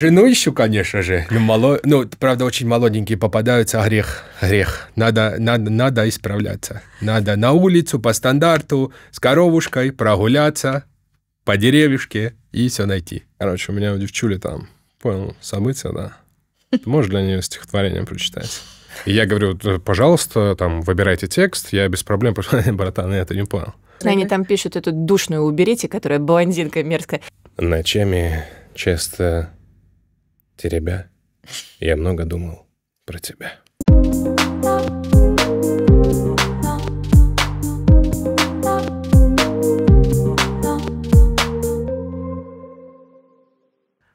Жену ищу, конечно же. Ну, мало... ну, правда, очень молоденькие попадаются. А грех, грех. Надо, надо, надо исправляться. Надо на улицу, по стандарту, с коровушкой прогуляться, по деревьюшке и все найти. Короче, у меня в там, понял, самыться, да. Ты можешь для нее стихотворение прочитать? И я говорю, пожалуйста, там, выбирайте текст, я без проблем, братан, я это не понял. Они там пишут эту душную уберите, которая блондинка мерзкая. Ночами часто теребя, я много думал про тебя.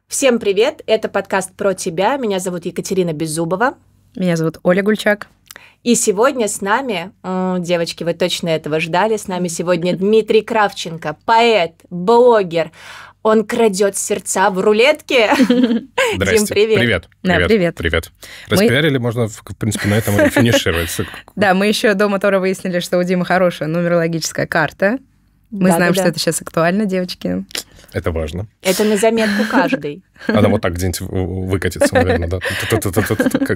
Всем привет! Это подкаст про тебя. Меня зовут Екатерина Беззубова. Меня зовут Оля Гульчак. И сегодня с нами, девочки, вы точно этого ждали, с нами сегодня Дмитрий Кравченко, поэт, блогер, он крадет сердца в рулетке. Дим, привет. Привет. Да, привет. Привет. Распиарили, мы... можно, в принципе, на этом финишировать. Да, мы еще дома Тора выяснили, что у Димы хорошая нумерологическая карта. Мы да, знаем, да, что да. это сейчас актуально, девочки. Это важно. Это на заметку каждый. Она вот так где-нибудь выкатится, наверное, да.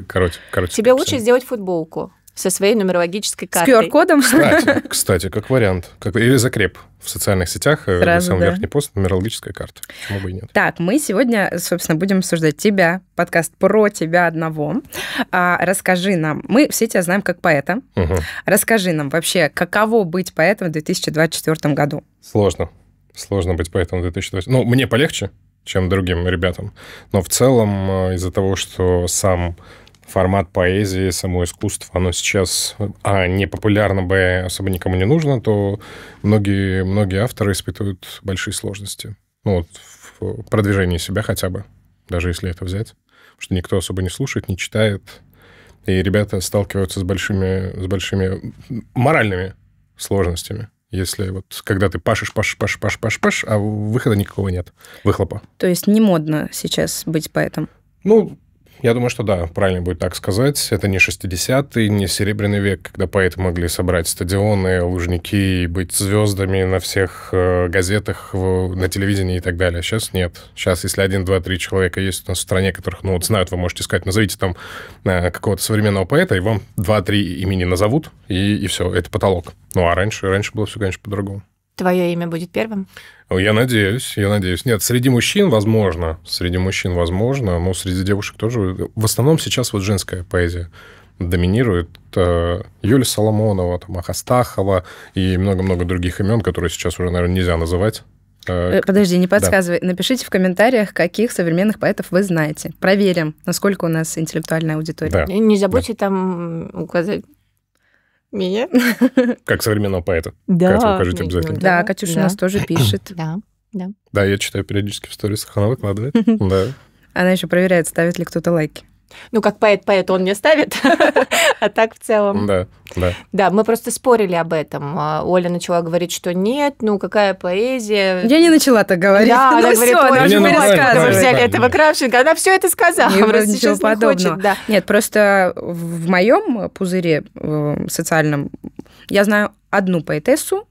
Короче, короче. Тебе лучше сделать футболку со своей нумерологической картой. С QR-кодом? Кстати, кстати, как вариант. Как, или закреп в социальных сетях, э, Сразу, самом да. верхний пост, нумерологическая карта. Почему бы и нет? Так, мы сегодня, собственно, будем обсуждать тебя, подкаст про тебя одного. А, расскажи нам, мы все тебя знаем как поэта. Угу. Расскажи нам вообще, каково быть поэтом в 2024 году? Сложно. Сложно быть поэтом в 2024. Ну, мне полегче, чем другим ребятам. Но в целом э, из-за того, что сам формат поэзии, само искусство, оно сейчас, а, не популярно, бы, особо никому не нужно, то многие, многие авторы испытывают большие сложности. Ну, вот в продвижении себя хотя бы, даже если это взять. Потому что никто особо не слушает, не читает. И ребята сталкиваются с большими, с большими моральными сложностями если вот когда ты пашешь, пашешь, пашешь, пашешь, пашешь, пашешь, а выхода никакого нет, выхлопа. То есть не модно сейчас быть поэтом? Ну, я думаю, что да, правильно будет так сказать. Это не 60-й, не Серебряный век, когда поэты могли собрать стадионы, лужники и быть звездами на всех э, газетах, на телевидении и так далее. Сейчас нет. Сейчас, если один, два, три человека есть у нас в стране, которых, ну, вот знают, вы можете сказать, назовите там э, какого-то современного поэта, и вам два-три имени назовут, и, и все, это потолок. Ну, а раньше, раньше было все, конечно, по-другому твое имя будет первым? Я надеюсь, я надеюсь. Нет, среди мужчин возможно, среди мужчин возможно, но среди девушек тоже. В основном сейчас вот женская поэзия доминирует. Э, Юлия Соломонова, там, Ахастахова и много-много других имен, которые сейчас уже, наверное, нельзя называть. Э, э, подожди, не подсказывай. Да. Напишите в комментариях, каких современных поэтов вы знаете. Проверим, насколько у нас интеллектуальная аудитория. Да. не забудьте да. там указать меня. Как современного поэта. Да. Катя, укажите обязательно. Да, Катюша у нас тоже пишет. Да, да. Да, я читаю периодически в сторисах, она выкладывает. Да. Она еще проверяет, ставит ли кто-то лайки. Ну, как поэт-поэт он мне ставит, а так в целом. Да, да. Да, мы просто спорили об этом. А Оля начала говорить, что нет, ну какая поэзия. Я не начала так говорить. Да, она ну говорит, Оля, что мы рассказываем, взяли этого Кравченко. Она все это сказала, просто сейчас не хочет. Нет, просто в моем пузыре э, социальном я знаю одну поэтессу,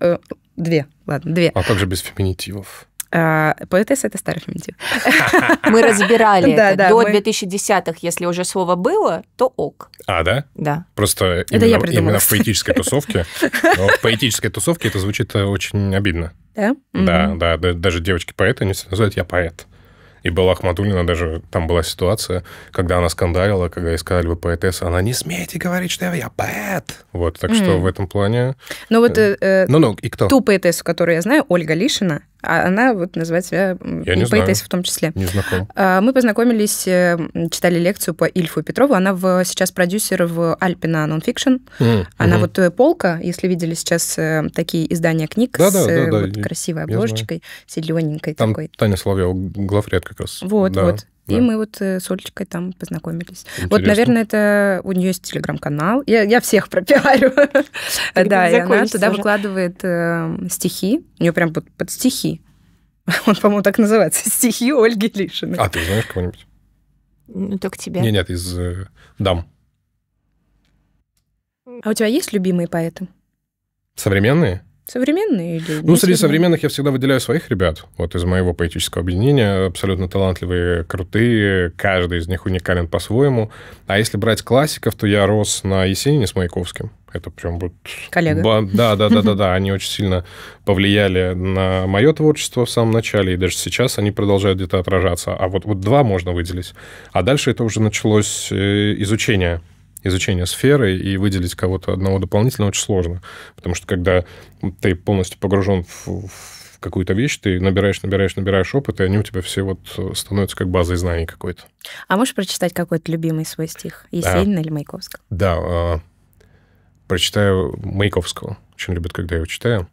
э, две, ладно, две. А как же без феминитивов? Э, поэтесса — это старый феминитив. Мы разбирали да, это. Да, До мы... 2010-х, если уже слово было, то ок. А, да? Да. Просто это именно, именно в поэтической тусовке. В поэтической тусовке это звучит э, очень обидно. Да? Да, да. Даже девочки-поэты, они называют «я поэт». И была Ахматуллина, даже там была ситуация, когда она скандалила, когда ей сказали, вы поэтесса, она не смейте говорить, что я, я поэт. Вот, так mm. что в этом плане... Ну вот... Э, э, ну, ну, и кто? Ту поэтессу, которую я знаю, Ольга Лишина, а она вот называет себя Я не поэтесс знаю. в том числе. Не знаком. А, мы познакомились, э, читали лекцию по Ильфу Петрову. Она в, сейчас продюсер в Альпина Nonfiction. Mm. Она mm. вот э, полка, если видели сейчас э, такие издания книг да, с да, да, вот да, красивой обложечкой, зелененькой такой. Таня Соловьева, главред как раз. Вот, да. вот. И мы вот э, с Олечкой там познакомились. Интересно. Вот, наверное, это у нее есть телеграм-канал. Я, я всех пропиарю. Да, и она туда выкладывает эм, стихи. У нее прям под стихи. Он, по-моему, так называется. Стихи Ольги Лишиной. А ты знаешь кого-нибудь? Ну, только тебя. Нет, нет, из э, дам. А у тебя есть любимые поэты? Современные? Современные или... Ну, среди современных я всегда выделяю своих ребят, вот из моего поэтического объединения, абсолютно талантливые, крутые, каждый из них уникален по-своему. А если брать классиков, то я рос на Есенине с Маяковским. Это прям вот... Коллега. Да, да, да, да, да. Они очень сильно повлияли на мое творчество в самом начале, и даже сейчас они продолжают где-то отражаться. А вот, вот два можно выделить. А дальше это уже началось э, изучение изучения сферы, и выделить кого-то одного дополнительно очень сложно. Потому что когда ты полностью погружен в, в какую-то вещь, ты набираешь, набираешь, набираешь опыт, и они у тебя все вот э, становятся как базой знаний какой-то. А можешь прочитать какой-то любимый свой стих? Есенина да. или Маяковского? Да, а, прочитаю Маяковского. Очень любят, когда я его читаю.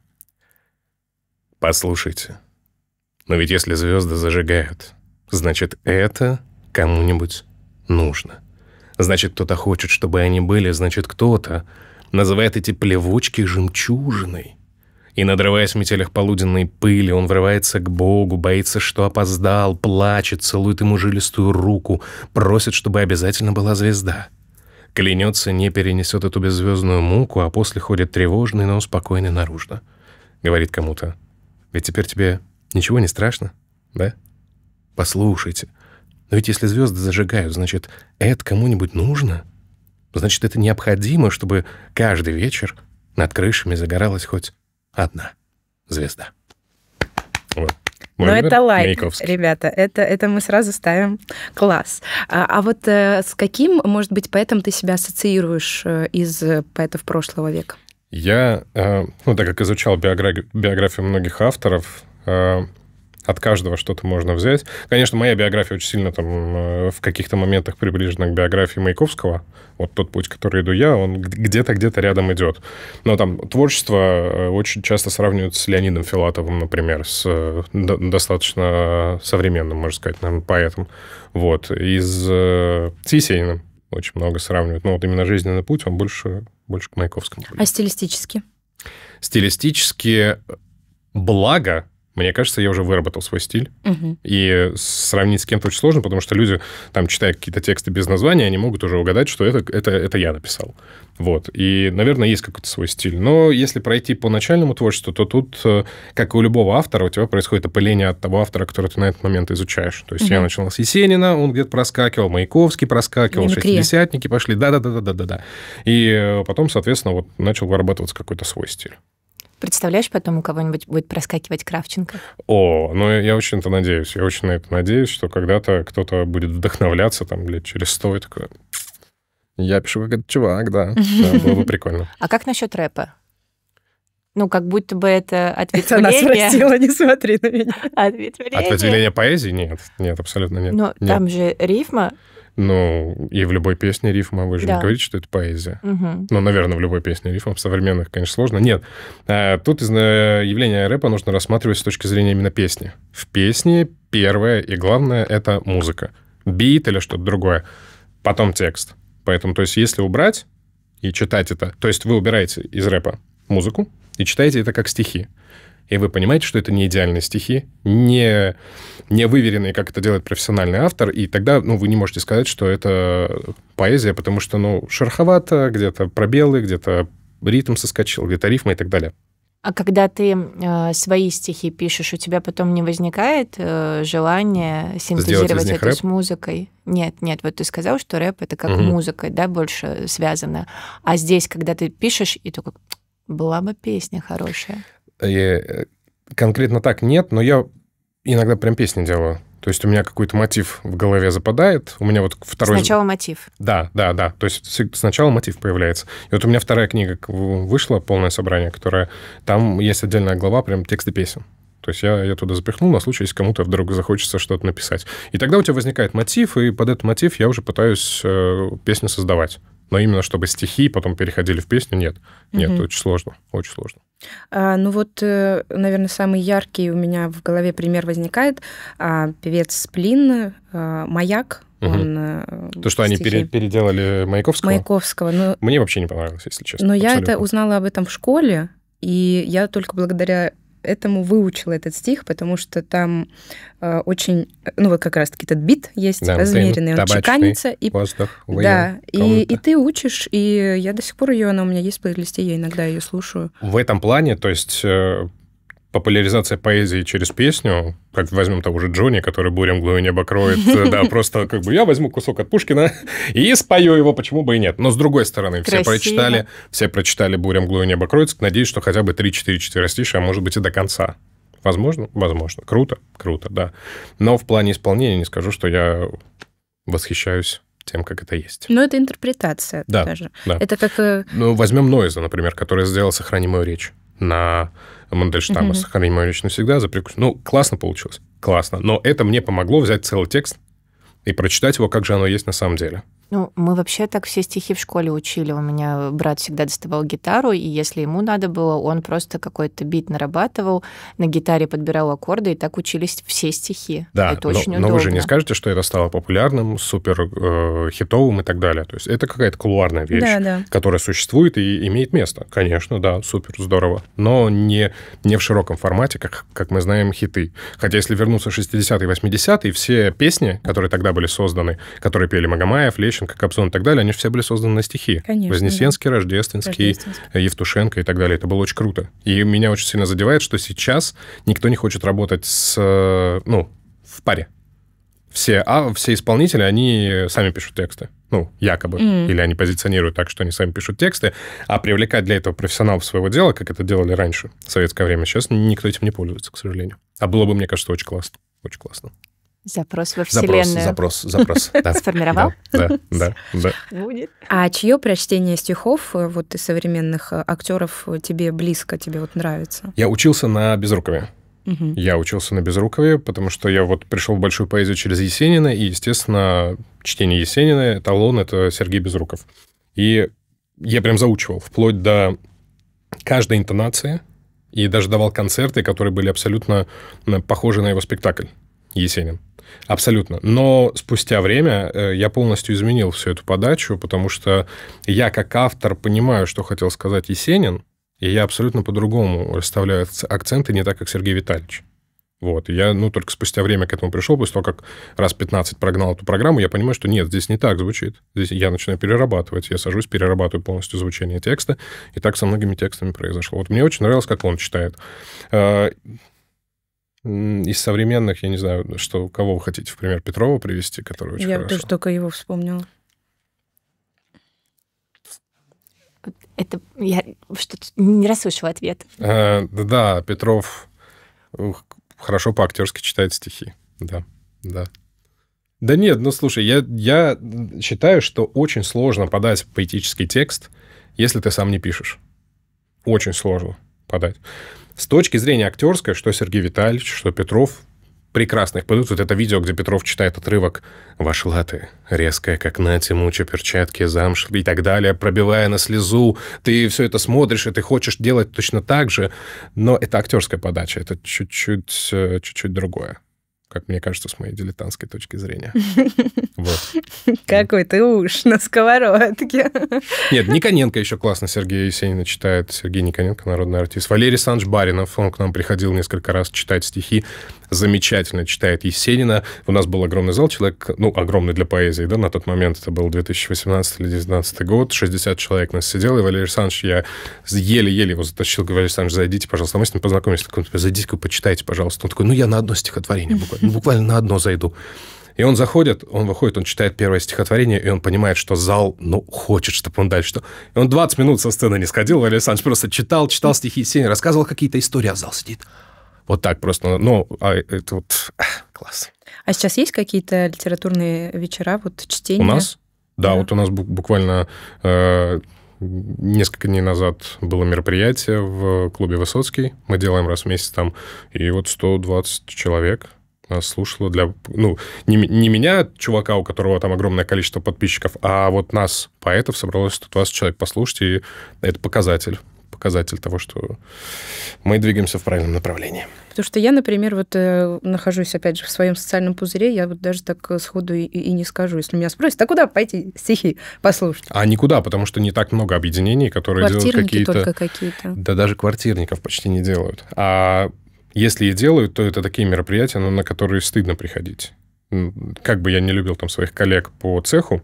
Послушайте, но ведь если звезды зажигают, значит, это кому-нибудь нужно. — Значит, кто-то хочет, чтобы они были, значит, кто-то называет эти плевочки жемчужиной. И, надрываясь в метелях полуденной пыли, он врывается к Богу, боится, что опоздал, плачет, целует ему жилистую руку, просит, чтобы обязательно была звезда. Клянется, не перенесет эту беззвездную муку, а после ходит тревожный, но спокойный наружно. Говорит кому-то, «Ведь теперь тебе ничего не страшно, да? Послушайте, но ведь если звезды зажигают, значит, это кому-нибудь нужно? Значит, это необходимо, чтобы каждый вечер над крышами загоралась хоть одна звезда. Вот. Но ну, это лайк, Маяковский. ребята. Это, это мы сразу ставим класс. А, а вот э, с каким, может быть, поэтом ты себя ассоциируешь э, из поэтов прошлого века? Я, э, ну, так как изучал биографию, биографию многих авторов, э, от каждого что-то можно взять. Конечно, моя биография очень сильно там э, в каких-то моментах приближена к биографии Маяковского. Вот тот путь, который иду я, он где-то, где-то рядом идет. Но там творчество э, очень часто сравнивают с Леонидом Филатовым, например, с э, достаточно современным, можно сказать, наверное, поэтом. Вот. И с Тисейным очень много сравнивают. Но вот именно жизненный путь, он больше, больше к Маяковскому. А стилистически? Стилистически, благо, мне кажется, я уже выработал свой стиль. Угу. И сравнить с кем-то очень сложно, потому что люди, там, читая какие-то тексты без названия, они могут уже угадать, что это, это, это я написал. Вот. И, наверное, есть какой-то свой стиль. Но если пройти по начальному творчеству, то тут, э, как и у любого автора, у тебя происходит опыление от того автора, который ты на этот момент изучаешь. То есть угу. я начал с Есенина, он где-то проскакивал, Маяковский проскакивал, шестидесятники пошли, да-да-да-да-да-да. И э, потом, соответственно, вот начал вырабатываться какой-то свой стиль. Представляешь, потом у кого-нибудь будет проскакивать Кравченко? О, ну я очень это надеюсь. Я очень на это надеюсь, что когда-то кто-то будет вдохновляться там лет через сто и такое... Я пишу как этот чувак, да. да. Было бы прикольно. А как насчет рэпа? Ну, как будто бы это ответвление... Это она спросила, не смотри на меня. Ответвление. Ответвление поэзии? Нет, нет, абсолютно нет. Но нет. там же рифма ну, и в любой песне рифма, вы же да. не говорите, что это поэзия. Угу. Ну, наверное, в любой песне рифма, в современных, конечно, сложно. Нет, а, тут э, явление рэпа нужно рассматривать с точки зрения именно песни. В песне первое и главное — это музыка. Бит или что-то другое. Потом текст. Поэтому, то есть, если убрать и читать это... То есть вы убираете из рэпа музыку и читаете это как стихи. И вы понимаете, что это не идеальные стихи, не, не выверенные, как это делает профессиональный автор, и тогда ну, вы не можете сказать, что это поэзия, потому что ну, шероховато, где-то пробелы, где-то ритм соскочил, где-то рифма и так далее. А когда ты э, свои стихи пишешь, у тебя потом не возникает э, желание синтезировать это рэп? с музыкой? Нет, нет, вот ты сказал, что рэп это как угу. музыка, да, больше связано. А здесь, когда ты пишешь, и только была бы песня хорошая. И э, конкретно так нет, но я иногда прям песни делаю. То есть у меня какой-то мотив в голове западает, у меня вот второй... Сначала мотив. Да, да, да. То есть сначала мотив появляется. И вот у меня вторая книга вышла, полное собрание, которая... Там есть отдельная глава, прям тексты песен. То есть я, я туда запихнул на случай, если кому-то вдруг захочется что-то написать. И тогда у тебя возникает мотив, и под этот мотив я уже пытаюсь э, песню создавать. Но именно чтобы стихи потом переходили в песню, нет. Нет, mm-hmm. очень сложно, очень сложно. А, ну вот, э, наверное, самый яркий у меня в голове пример возникает. А, певец Сплин, а, «Маяк», Угу. Он, э, То, что стихи. они пере, переделали Маяковского? Маяковского. Но... Ну, Мне вообще не понравилось, если честно. Но абсолютно. я это узнала об этом в школе, и я только благодаря этому выучила этот стих, потому что там э, очень, ну вот как раз-таки этот бит есть да, размеренный, он чеканится. И, воздух, да, и, и ты учишь, и я до сих пор ее, она у меня есть в плейлисте, я иногда ее слушаю. В этом плане, то есть э, популяризация поэзии через песню, как возьмем того же Джонни, который бурем глую небо э, да, просто как бы я возьму кусок от Пушкина и спою его, почему бы и нет. Но с другой стороны, Красиво. все прочитали, все прочитали бурем глую небо надеюсь, что хотя бы 3-4 четверостишия, а может быть и до конца. Возможно? Возможно. Круто? Круто, да. Но в плане исполнения не скажу, что я восхищаюсь тем, как это есть. Но ну, это интерпретация да, даже. Да. Это как... Э, ну, возьмем Нойза, например, который сделал «Сохрани мою речь» на Мандельштама mm-hmm. «Сохрани мою речь навсегда» за прикус. Ну, классно получилось, классно. Но это мне помогло взять целый текст и прочитать его, как же оно есть на самом деле. Ну, мы вообще так все стихи в школе учили. У меня брат всегда доставал гитару, и если ему надо было, он просто какой-то бит нарабатывал, на гитаре подбирал аккорды, и так учились все стихи. Да, это но, очень но удобно. Но вы же не скажете, что это стало популярным, супер э, хитовым и так далее. То есть это какая-то кулуарная вещь, да, да. которая существует и имеет место. Конечно, да, супер, здорово. Но не, не в широком формате, как, как мы знаем, хиты. Хотя если вернуться в 60-е и 80-е, все песни, которые тогда были созданы, которые пели Магомаев, Лещ, Ещенко, Кобзон и так далее, они же все были созданы на стихи. Конечно, Вознесенский, да. Рождественский, Рождественский, Евтушенко и так далее. Это было очень круто. И меня очень сильно задевает, что сейчас никто не хочет работать с, ну, в паре. Все, а все исполнители, они сами пишут тексты. Ну, якобы. Mm. Или они позиционируют так, что они сами пишут тексты. А привлекать для этого профессионалов своего дела, как это делали раньше, в советское время, сейчас никто этим не пользуется, к сожалению. А было бы, мне кажется, очень классно. Очень классно. Запрос во Вселенную. Запрос, запрос, запрос. Сформировал? Да, да, да. Будет. А чье прочтение стихов э, вот из современных э, актеров э, тебе близко, тебе вот нравится? Я учился на Безрукове. Я учился на Безрукове, потому что я вот пришел в большую поэзию через Есенина, и, естественно, чтение Есенина, эталон — это Сергей Безруков. И я прям заучивал, вплоть до каждой интонации, и даже давал концерты, которые были абсолютно похожи на его спектакль. Есенин. Абсолютно. Но спустя время э, я полностью изменил всю эту подачу, потому что я как автор понимаю, что хотел сказать Есенин, и я абсолютно по-другому расставляю акценты, не так, как Сергей Витальевич. Вот. Я, ну, только спустя время к этому пришел, после того, как раз 15 прогнал эту программу, я понимаю, что нет, здесь не так звучит. Здесь я начинаю перерабатывать. Я сажусь, перерабатываю полностью звучание текста. И так со многими текстами произошло. Вот мне очень нравилось, как он читает. Э, из современных, я не знаю, что, кого вы хотите, в пример, Петрова привести, который очень Я хорошо. тоже только его вспомнила. Это я что-то не расслышала ответ. Э, да, Петров хорошо по-актерски читает стихи. Да, да. Да нет, ну слушай, я, я считаю, что очень сложно подать поэтический текст, если ты сам не пишешь. Очень сложно подать. С точки зрения актерской, что Сергей Витальевич, что Петров, прекрасных их подают. Вот это видео, где Петров читает отрывок «Вошла ты, резкая, как на муча, перчатки, замш» и так далее, пробивая на слезу. Ты все это смотришь, и ты хочешь делать точно так же, но это актерская подача, это чуть-чуть, э, чуть-чуть другое как мне кажется, с моей дилетантской точки зрения. Вот. Какой ты уж на сковородке. Нет, Никоненко еще классно Сергей Есенина читает. Сергей Никоненко, народный артист. Валерий Санж Баринов, он к нам приходил несколько раз читать стихи замечательно читает Есенина. У нас был огромный зал, человек, ну, огромный для поэзии, да, на тот момент это был 2018 или 2019 год, 60 человек нас сидело, и Валерий Александрович, я еле-еле его затащил, говорю, Валерий Александрович, зайдите, пожалуйста, мы с ним познакомились, зайдите-ка, почитайте, пожалуйста. Он такой, ну, я на одно стихотворение, буквально, ну, буквально на одно зайду. И он заходит, он выходит, он читает первое стихотворение, и он понимает, что зал, ну, хочет, чтобы он дальше что. И он 20 минут со сцены не сходил, Валерий Александрович просто читал, читал стихи Есенина, рассказывал какие-то истории, а зал сидит. Вот так просто. Ну, а это вот класс. А сейчас есть какие-то литературные вечера, вот чтения? У нас? Да, да. вот у нас буквально э, несколько дней назад было мероприятие в клубе Высоцкий. Мы делаем раз в месяц там, и вот 120 человек нас слушало для... Ну, не, не меня, чувака, у которого там огромное количество подписчиков, а вот нас, поэтов, собралось 120 человек послушать, и это показатель показатель того, что мы двигаемся в правильном направлении. Потому что я, например, вот э, нахожусь, опять же, в своем социальном пузыре, я вот даже так э, сходу и, и не скажу. Если меня спросят, а куда пойти стихи послушать? А никуда, потому что не так много объединений, которые делают какие-то... только какие-то. Да даже квартирников почти не делают. А если и делают, то это такие мероприятия, ну, на которые стыдно приходить. Как бы я не любил там своих коллег по цеху,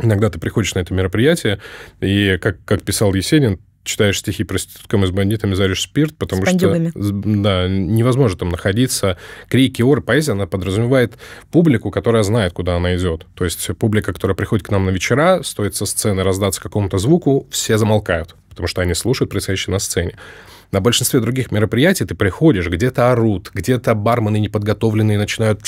Иногда ты приходишь на это мероприятие, и, как, как писал Есенин, читаешь стихи проституткам и с бандитами заришь спирт, потому с что да, невозможно там находиться. Крики, ор, поэзия, она подразумевает публику, которая знает, куда она идет. То есть публика, которая приходит к нам на вечера, стоит со сцены раздаться какому-то звуку, все замолкают, потому что они слушают происходящее на сцене. На большинстве других мероприятий ты приходишь, где-то орут, где-то бармены неподготовленные начинают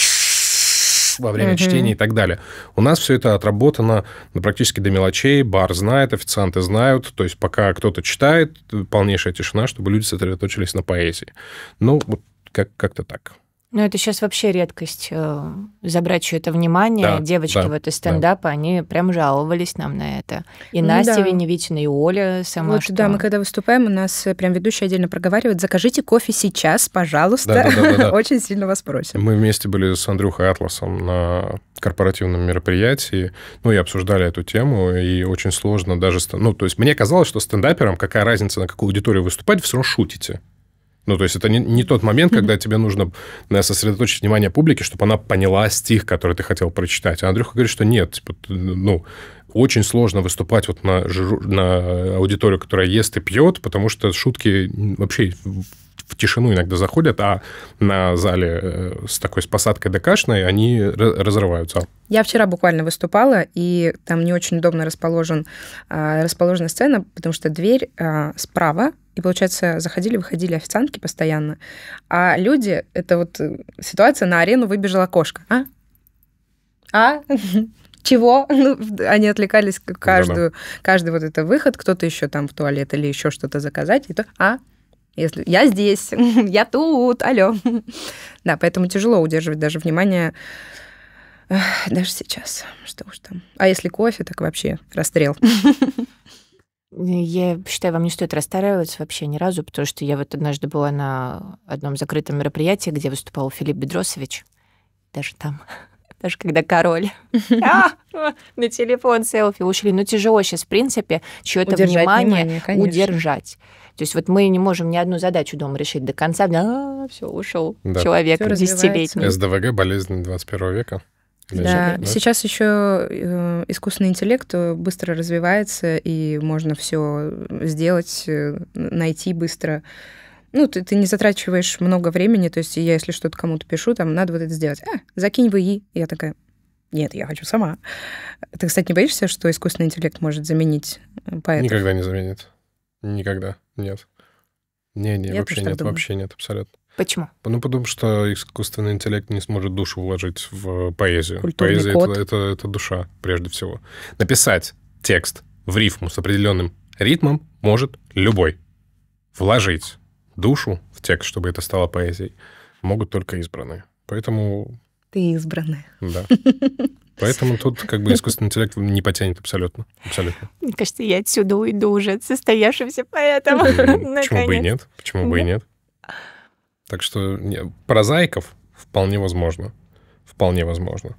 во время mm-hmm. чтения и так далее. У нас все это отработано ну, практически до мелочей. Бар знает, официанты знают. То есть пока кто-то читает, э, полнейшая тишина, чтобы люди сосредоточились на поэзии. Ну, вот как- как-то так. Ну, это сейчас вообще редкость э, забрать что то внимание. Да, Девочки да, вот из стендапа, да. они прям жаловались нам на это. И ну, Настя да. Веневитина, и Оля сама. Вот, что... да, мы когда выступаем, у нас э, прям ведущий отдельно проговаривает, закажите кофе сейчас, пожалуйста. Да, да, да, да, Очень сильно вас просим. Мы вместе были с Андрюхой Атласом на корпоративном мероприятии, ну и обсуждали эту тему, и очень сложно даже... Ну, то есть мне казалось, что стендаперам какая разница, на какую аудиторию выступать, все равно шутите. Ну, то есть это не, не тот момент, когда тебе нужно наверное, э, сосредоточить внимание публики, чтобы она поняла стих, который ты хотел прочитать. А Андрюха говорит, что нет, типа, ну, очень сложно выступать вот на, на аудиторию, которая ест и пьет, потому что шутки вообще в тишину иногда заходят, а на зале э, с такой с посадкой ДКшной они разрываются. Я вчера буквально выступала, и там не очень удобно расположен, э, расположена сцена, потому что дверь справа и, получается, заходили, выходили официантки постоянно. А люди, это вот э, ситуация, на арену выбежала кошка. А? А? Чего? Ну, они отвлекались каждую, да -да. каждый вот это выход, кто-то еще там в туалет или еще что-то заказать, и то, а? Если я здесь, я тут, алло. Да, поэтому тяжело удерживать даже внимание даже сейчас. Что уж там. А если кофе, так вообще расстрел. Я считаю, вам не стоит расстраиваться вообще ни разу, потому что я вот однажды была на одном закрытом мероприятии, где выступал Филипп Бедросович. Даже там, даже когда король а, на телефон селфи ушли. Ну тяжело сейчас, в принципе, чье-то внимание удержать. То есть вот мы не можем ни одну задачу дома решить до конца. А, все, ушел человек десятилетний. СДВГ болезнь 21 века. Да, сейчас еще э, искусственный интеллект э, быстро развивается, и можно все э, сделать, найти быстро ну, ты, ты не затрачиваешь много времени, то есть я, если что-то кому-то пишу, там, надо вот это сделать. А, закинь в ИИ. Я такая, нет, я хочу сама. Ты, кстати, не боишься, что искусственный интеллект может заменить поэта? Никогда не заменит. Никогда. Нет. Не, не, вообще нет, думаю. вообще нет, абсолютно. Почему? Ну, потому что искусственный интеллект не сможет душу вложить в э, поэзию. Культурный Поэзия код. Это, это, это душа, прежде всего. Написать текст в рифму с определенным ритмом может любой. Вложить душу в текст, чтобы это стало поэзией, могут только избранные. Поэтому... Ты избранная. Да. Поэтому тут как бы искусственный интеллект не потянет абсолютно. абсолютно. Мне кажется, я отсюда уйду уже состоявшимся поэтом. Почему бы и нет? Почему бы и нет? Так что не, прозаиков вполне возможно. Вполне возможно.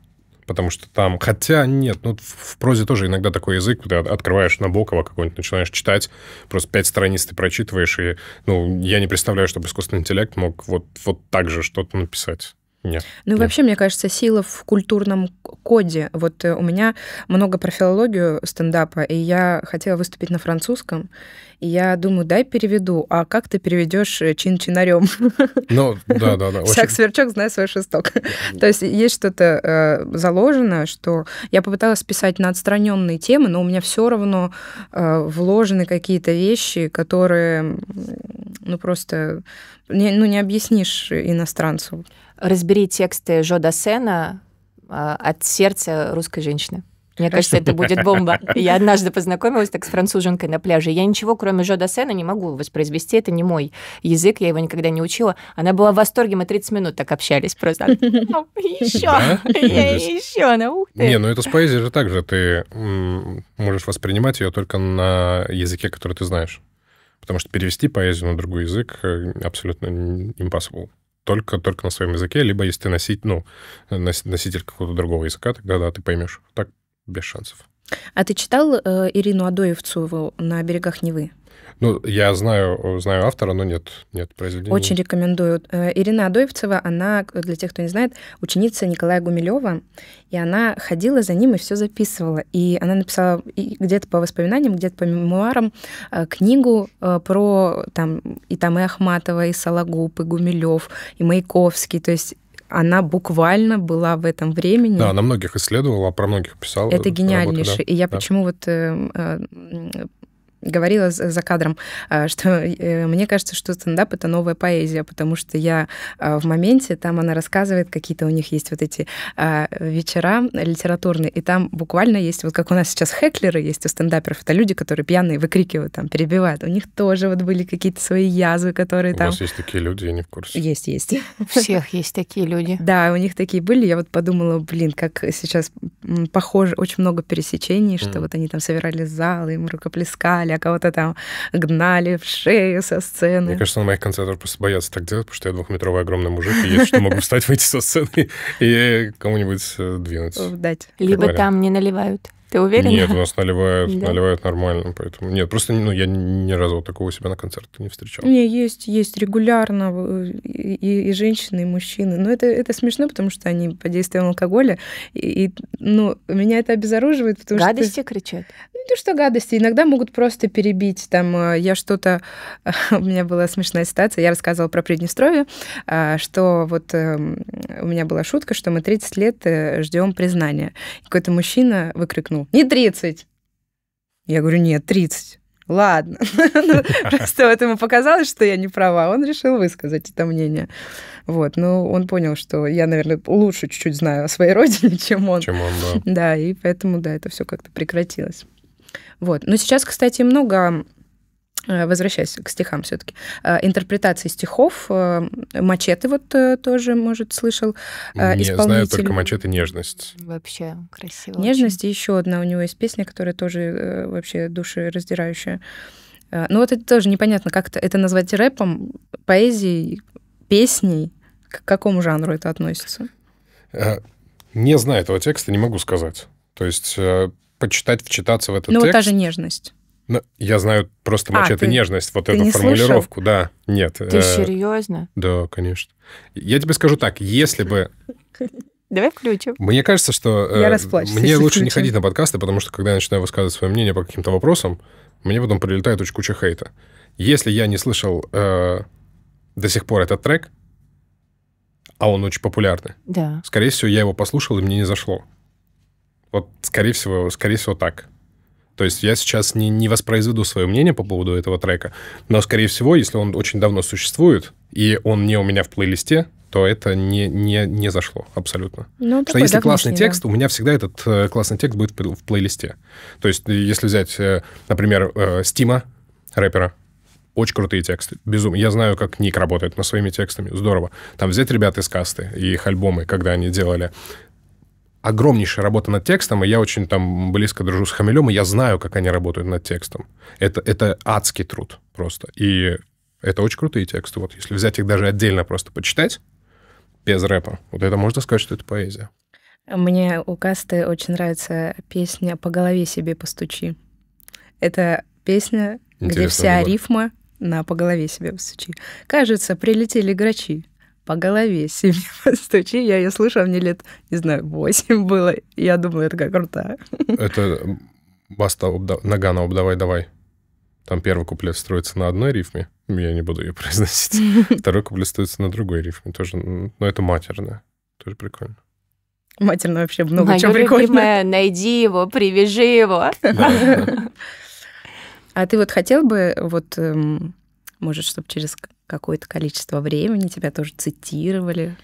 Потому что там... Хотя нет, ну в прозе тоже иногда такой язык, ты открываешь Набокова какой-нибудь, начинаешь читать, просто пять страниц ты прочитываешь, и ну, я не представляю, чтобы искусственный интеллект мог вот, вот так же что-то написать. Нет. Ну и нет. вообще, мне кажется, сила в культурном коде. Вот э, у меня много про филологию стендапа, и я хотела выступить на французском. И я думаю, дай переведу, а как ты переведешь э, чин чинарем? Ну, да, да, да. Всяк очень... сверчок знает свой шесток. То есть есть что-то э, заложено, что я попыталась писать на отстраненные темы, но у меня все равно э, вложены какие-то вещи, которые, ну просто, не, ну не объяснишь э, иностранцу разбери тексты Жо Досена а, от сердца русской женщины. Мне кажется, это будет бомба. Я однажды познакомилась так с француженкой на пляже. Я ничего, кроме Жо Досена, не могу воспроизвести. Это не мой язык, я его никогда не учила. Она была в восторге, мы 30 минут так общались просто. «Ну, еще, я еще, она ух ты. Не, ну это с поэзией же так же. Ты можешь воспринимать ее только на языке, который ты знаешь. Потому что перевести поэзию на другой язык э, абсолютно impossible только, только на своем языке, либо если ты носить, ну, носитель какого-то другого языка, тогда да, ты поймешь. Так без шансов. А ты читал э, Ирину Адоевцеву на берегах Невы? Ну, я знаю, знаю автора, но нет, нет произведения. Очень рекомендую. Э, Ирина Адоевцева, она, для тех, кто не знает, ученица Николая Гумилева, и она ходила за ним и все записывала. И она написала где-то по воспоминаниям, где-то по мемуарам э, книгу э, про там и там и Ахматова, и Сологуб, и Гумилев, и Маяковский. То есть она буквально была в этом времени. Да, она многих исследовала, про многих писала. Это гениальнейшее. Работу, да. И я да. почему вот э, говорила за кадром, а, что э, мне кажется, что стендап — это новая поэзия, потому что я а, в моменте, там она рассказывает, какие-то у них есть вот эти а, вечера литературные, и там буквально есть, вот как у нас сейчас хеклеры есть у стендаперов, это люди, которые пьяные выкрикивают, там, перебивают. У них тоже вот были какие-то свои язвы, которые у там... У вас есть такие люди, я не в курсе. Есть, есть. У всех есть такие люди. Да, у них такие были. Я вот подумала, блин, как сейчас похоже, очень много пересечений, что вот они там собирали залы, им рукоплескали, а кого-то там гнали в шею со сцены. Мне кажется, на моих концертах просто боятся так делать, потому что я двухметровый огромный мужик, и если что, могу встать, выйти со сцены и кому-нибудь э, двинуть. Дать. Либо там не наливают. Ты уверен? Нет, у нас наливают, да. наливают нормально, поэтому... Нет, просто ну, я ни разу вот такого себя на концертах не встречал. Не, есть, есть регулярно э, и, и, женщины, и мужчины. Но это, это смешно, потому что они по действием алкоголя. И, и ну, меня это обезоруживает, потому гадости что... Гадости кричат? Ну, не то, что гадости. Иногда могут просто перебить. Там э, я что-то... у меня была смешная ситуация. Я рассказывала про Приднестровье, э, что вот эм, у меня была шутка, что мы 30 лет ждем признания. Какой-то мужчина выкрикнул не 30. Я говорю, нет, 30. Ладно. Ну, просто вот ему показалось, что я не права. Он решил высказать это мнение. Вот. Ну, он понял, что я, наверное, лучше чуть-чуть знаю о своей родине, чем он. Чем он, да. Да, и поэтому, да, это все как-то прекратилось. Вот. Но сейчас, кстати, много Э, возвращаясь к стихам все-таки, э, интерпретации стихов, э, Мачете вот тоже, может, слышал Не, знаю только Мачете «Нежность». Вообще красиво. «Нежность» очень. и еще одна у него есть песня, которая тоже вообще душераздирающая. Ну вот это тоже непонятно, как это назвать рэпом, поэзией, песней, к какому жанру это относится? Не знаю этого текста, не могу сказать. То есть почитать, вчитаться в этот Но текст... Ну вот та же «Нежность». Но ну, я знаю просто а, мачете а, нежность, вот эту не формулировку, слышал? да. Нет. Ты э, серьезно? Да, конечно. Я тебе скажу так, если бы... Давай включим. Мне кажется, что я э, мне лучше включим. не ходить на подкасты, потому что когда я начинаю высказывать свое мнение по каким-то вопросам, мне потом прилетает очень куча хейта. Если я не слышал э, до сих пор этот трек, а он очень популярный, да. скорее всего, я его послушал, и мне не зашло. Вот, скорее всего, скорее всего, так. То есть я сейчас не, не воспроизведу свое мнение по поводу этого трека, но, скорее всего, если он очень давно существует, и он не у меня в плейлисте, то это не, не, не зашло абсолютно. Ну, Потому что если классный текст, да. у меня всегда этот э, классный текст будет в, в плейлисте. То есть э, если взять, э, например, э, Стима, рэпера, очень крутые тексты, безумно. Я знаю, как Ник работает над своими текстами, здорово. Там взять ребят из касты и их альбомы, когда они делали огромнейшая работа над текстом, и я очень там близко дружу с Хамелем, и я знаю, как они работают над текстом. Это, это адский труд просто. И это очень крутые тексты. Вот если взять их даже отдельно просто почитать, без рэпа, вот это можно сказать, что это поэзия. Мне у Касты очень нравится песня «По голове себе постучи». Это песня, Интересный где вся выбор. рифма на «По голове себе постучи». Кажется, прилетели грачи по голове себе стучи. Я ее слышала, мне лет, не знаю, 8 было. Я думаю это как крутая. Это баста, обда... нагана, обдавай, давай. Там первый куплет строится на одной рифме, я не буду ее произносить. Второй куплет строится на другой рифме, тоже, но это матерная, тоже прикольно. Матерно вообще много чего прикольно. найди его, привяжи его. А ты вот хотел бы вот эм, может, чтобы через какое-то количество времени тебя тоже цитировали?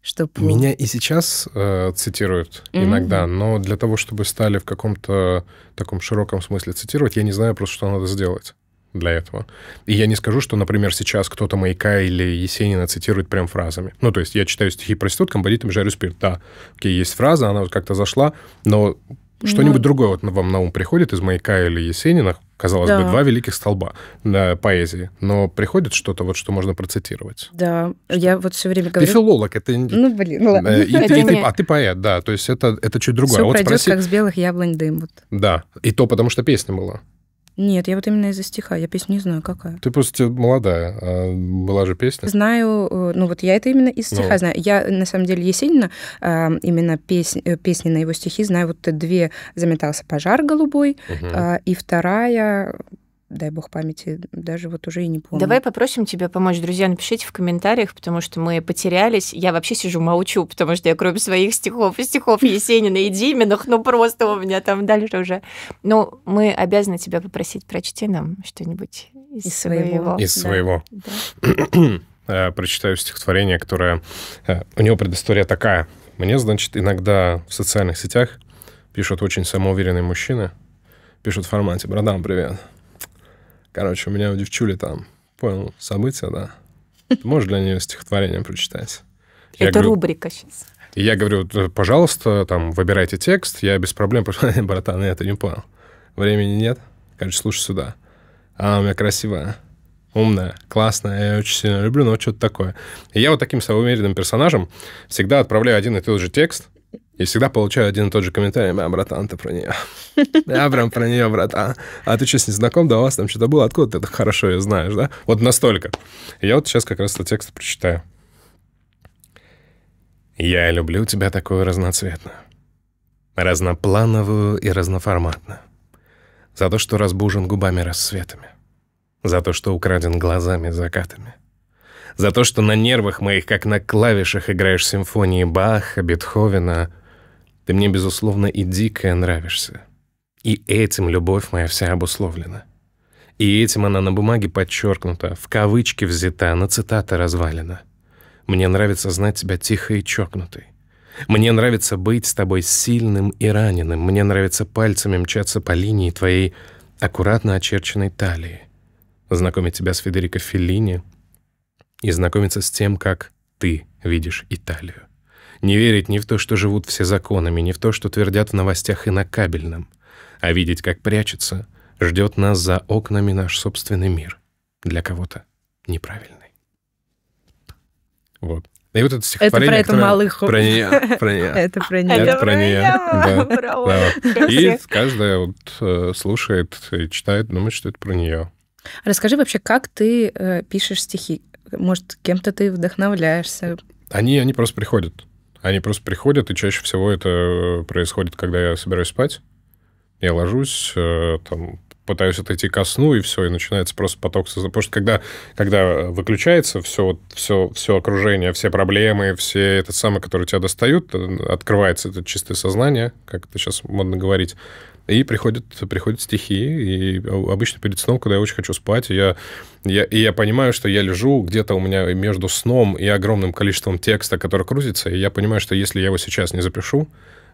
Чтобы... Меня и сейчас э, цитируют mm-hmm. иногда, но для того, чтобы стали в каком-то таком широком смысле цитировать, я не знаю просто, что надо сделать для этого. И я не скажу, что, например, сейчас кто-то Маяка или Есенина цитирует прям фразами. Ну, то есть я читаю стихи «Проститут», композитор Жарю Спирт, да. Окей, есть фраза, она вот как-то зашла, но что-нибудь ну... другое вот вам на ум приходит из «Маяка» или «Есенина», казалось да. бы, два великих столба да, поэзии. Но приходит что-то, вот, что можно процитировать. Да, что? я вот все время говорю... Ты филолог, это... Ну, блин, ну ладно. Э, и, и ты, а ты поэт, да, то есть это, это чуть другое. Все а вот пройдет, спроси... как с белых яблонь дым. Вот. Да, и то потому, что песня была. Нет, я вот именно из-за стиха, я песню не знаю, какая. Ты просто молодая, а, была же песня. Знаю, э, ну вот я это именно из ну. стиха ну. знаю. Я, на самом деле, Есенина, а, именно песни, э, песни на его стихи знаю. Вот две «Заметался пожар голубой» угу. и вторая дай бог памяти, даже вот уже и не помню. Давай попросим тебя помочь, друзья, напишите в комментариях, потому что мы потерялись. Я вообще сижу молчу, потому что я кроме своих стихов и стихов Есенина и Диминых, ну просто у меня там дальше уже. Ну, мы обязаны тебя попросить, прочти нам что-нибудь из, из своего. Из своего. да. Э, прочитаю стихотворение, которое... Э, у него предыстория такая. Мне, значит, иногда в социальных сетях пишут очень самоуверенные мужчины, пишут в формате «Братан, привет». Короче, у меня в девчуле там, понял, события, да. Ты можешь для нее стихотворение прочитать? Это говорю, рубрика сейчас. я говорю, пожалуйста, там, выбирайте текст. Я без проблем, братан, я это не понял. Времени нет. Короче, слушай сюда. Она у меня красивая, умная, классная, я ее очень сильно люблю, но ну, что-то такое. И я вот таким самоуверенным персонажем всегда отправляю один и тот же текст – и всегда получаю один и тот же комментарий. А, братан, ты про нее. Я прям про нее, братан. А ты что, с ней знаком? Да у вас там что-то было? Откуда ты так хорошо ее знаешь, да? Вот настолько. я вот сейчас как раз этот текст прочитаю. Я люблю тебя такую разноцветную. Разноплановую и разноформатную. За то, что разбужен губами рассветами. За то, что украден глазами закатами. За то, что на нервах моих, как на клавишах, играешь симфонии Баха, Бетховена, ты мне, безусловно, и дико нравишься. И этим любовь моя вся обусловлена. И этим она на бумаге подчеркнута, в кавычки взята, на цитаты развалена. Мне нравится знать тебя тихо и чокнутой. Мне нравится быть с тобой сильным и раненым. Мне нравится пальцами мчаться по линии твоей аккуратно очерченной талии. Знакомить тебя с Федерико Феллини и знакомиться с тем, как ты видишь Италию. Не верить ни в то, что живут все законами, ни в то, что твердят в новостях и на кабельном, а видеть, как прячется, ждет нас за окнами наш собственный мир. Для кого-то неправильный. Вот. И вот это стихотворение, это про эту малых Про нее. Про нее. Это про нее. Это про нее. И каждая вот э, слушает, читает, думает, что это про нее. Расскажи вообще, как ты э, пишешь стихи? Может, кем-то ты вдохновляешься? Они, они просто приходят. Они просто приходят, и чаще всего это э, происходит, когда я собираюсь спать. Я ложусь, э, там, пытаюсь отойти ко сну, и все, и начинается просто поток сознания. Потому что когда, когда выключается все, все, все окружение, все проблемы, все это самое, которые тебя достают, э, открывается это чистое сознание, как это сейчас модно говорить, и приходят, приходят стихи, и обычно перед сном, когда я очень хочу спать, я, я, и я понимаю, что я лежу где-то у меня между сном и огромным количеством текста, который крутится, и я понимаю, что если я его сейчас не запишу,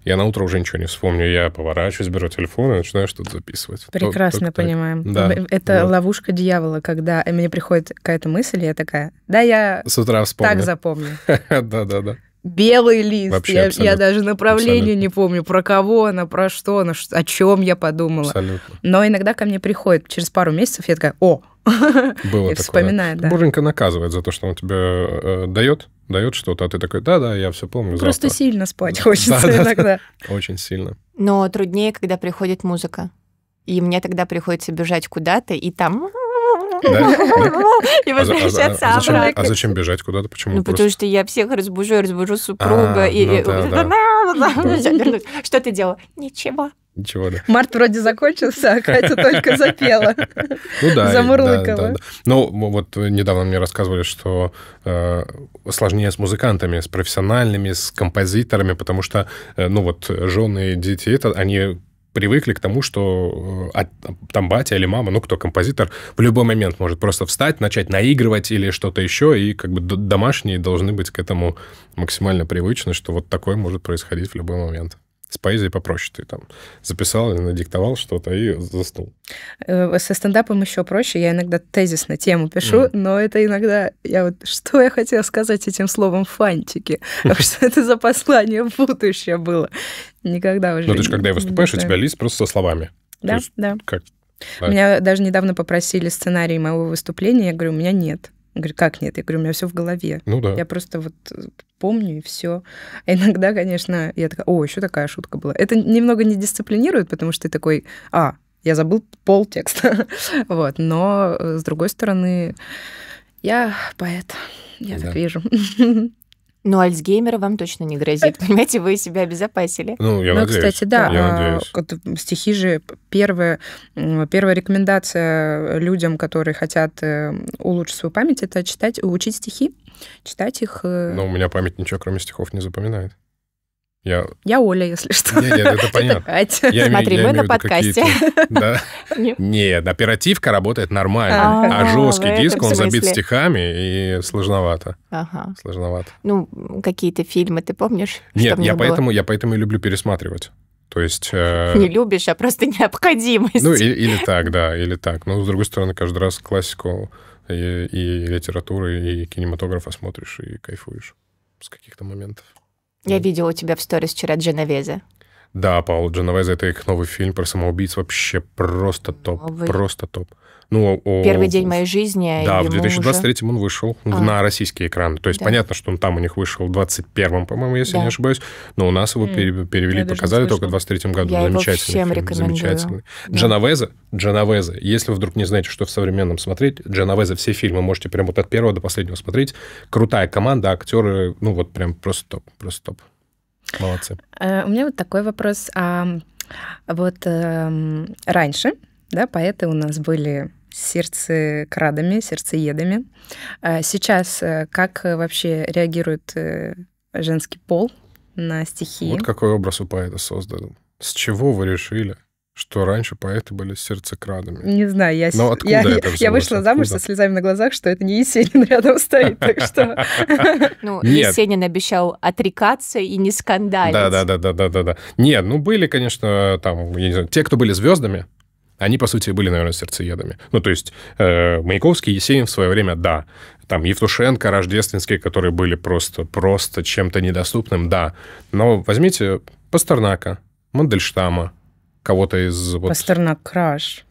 я на утро уже ничего не вспомню. Я поворачиваюсь, беру телефон и начинаю что-то записывать. Прекрасно Только понимаем. Да. Это вот. ловушка дьявола, когда мне приходит какая-то мысль, и я такая, да, я С утра вспомню. так запомню. Да-да-да. Белый лист. Вообще, я, я даже направление абсолютно. не помню, про кого она, про что она, о чем я подумала. Абсолютно. Но иногда ко мне приходит через пару месяцев, я такая, о, было такое. вспоминает, да. Боженька наказывает за то, что он тебе э, э, дает, дает что-то, а ты такой, да-да, я все помню. Просто сильно спать хочется иногда. очень сильно. Но труднее, когда приходит музыка. И мне тогда приходится бежать куда-то, и там И а а возвращаться а обратно. А зачем бежать куда-то? Почему? Ну, потому что я всех разбужу, я разбужу супруга. и Что ты делал? Ничего. Ничего, да. Март вроде закончился, а Катя только запела. Ну да. Замурлыкала. Ну, вот недавно мне рассказывали, что э, сложнее с музыкантами, с профессиональными, с композиторами, потому что, э, ну вот, жены дети, это, они привыкли к тому, что э, от, там батя или мама, ну кто композитор, в любой момент может просто встать, начать наигрывать или что-то еще, и как бы домашние должны быть к этому максимально привычны, что вот такое может происходить в любой момент. С поэзией попроще ты там записал, или надиктовал что-то и заснул. Э, со стендапом еще проще. Я иногда тезис на тему пишу, mm. но это иногда... Я вот... Что я хотела сказать этим словом фантики? Что это за послание в будущее было? Никогда уже... Ну, то есть когда я выступаешь, у тебя лист просто со словами. Да, да. Как? Меня даже недавно попросили сценарий моего выступления. Я говорю, у меня нет говорю, как нет? Я говорю, у меня все в голове. Ну да. Я просто вот э, помню и все. А иногда, конечно, я такая, о, еще такая шутка была. Это немного не дисциплинирует, потому что ты такой, а, я забыл пол текста. вот. Но, э, с другой стороны, я поэт. Я да. так вижу. Но ну, Альцгеймер вам точно не грозит, понимаете, вы себя обезопасили. Ну, я Но, ну, надеюсь. кстати, да, я а, надеюсь. стихи же первая, первая рекомендация людям, которые хотят э, улучшить свою память, это читать, учить стихи, читать их. Э. Но у меня память ничего, кроме стихов, не запоминает. Я... я Оля, если что. Нет, нет это понятно. Это Я Смотри, я мы на подкасте. Да? Нет. оперативка работает нормально, а, а жесткий диск, он забит стихами, и сложновато. Ага. Сложновато. Ну, какие-то фильмы ты помнишь? Нет, я поэтому, я поэтому и люблю пересматривать. То есть... Э, Не любишь, а просто необходимость. Ну, или так, да, или так. Но, с другой стороны, каждый раз классику и, и литературы, и кинематографа смотришь и кайфуешь с каких-то моментов. Я видела у тебя в сторис вчера Дженовезе. Да, Пауло Дженовезе — это их новый фильм про самоубийц. Вообще просто топ, новый. просто топ. Ну, о, Первый день моей жизни. Да, в 2023 уже... он вышел а. на российский экран. То есть да. понятно, что он там у них вышел в 21-м, по-моему, если да. не ошибаюсь, но у нас его mm. перевели, я показали только в 23-м году. Я Замечательный его всем фильм. Замечательный. Да. Джанавеза, Джанавеза, если вы вдруг не знаете, что в современном смотреть, Джанавеза все фильмы можете прям вот от первого до последнего смотреть. Крутая команда, актеры, ну вот прям просто топ, просто топ. Молодцы. Э, у меня вот такой вопрос. а Вот эм, раньше, да, поэты у нас были сердцекрадами, сердцеедами. А сейчас э, как э, вообще реагирует э, женский пол на стихи? Вот какой образ у поэта создан. С чего вы решили? что раньше поэты были сердцекрадами. Не знаю, я, Но откуда я, это я вышла замуж со слезами на глазах, что это не Есенин рядом стоит, так что... Ну, Есенин обещал отрекаться и не скандалить. Да-да-да. да, да, да. Нет, ну были, конечно, там, те, кто были звездами, они, по сути, были, наверное, сердцеедами. Ну, то есть э, Маяковский, Есенин в свое время, да. Там Евтушенко, Рождественские, которые были просто, просто чем-то недоступным, да. Но возьмите Пастернака, Мандельштама, кого-то из... Вот... Пастернак краш.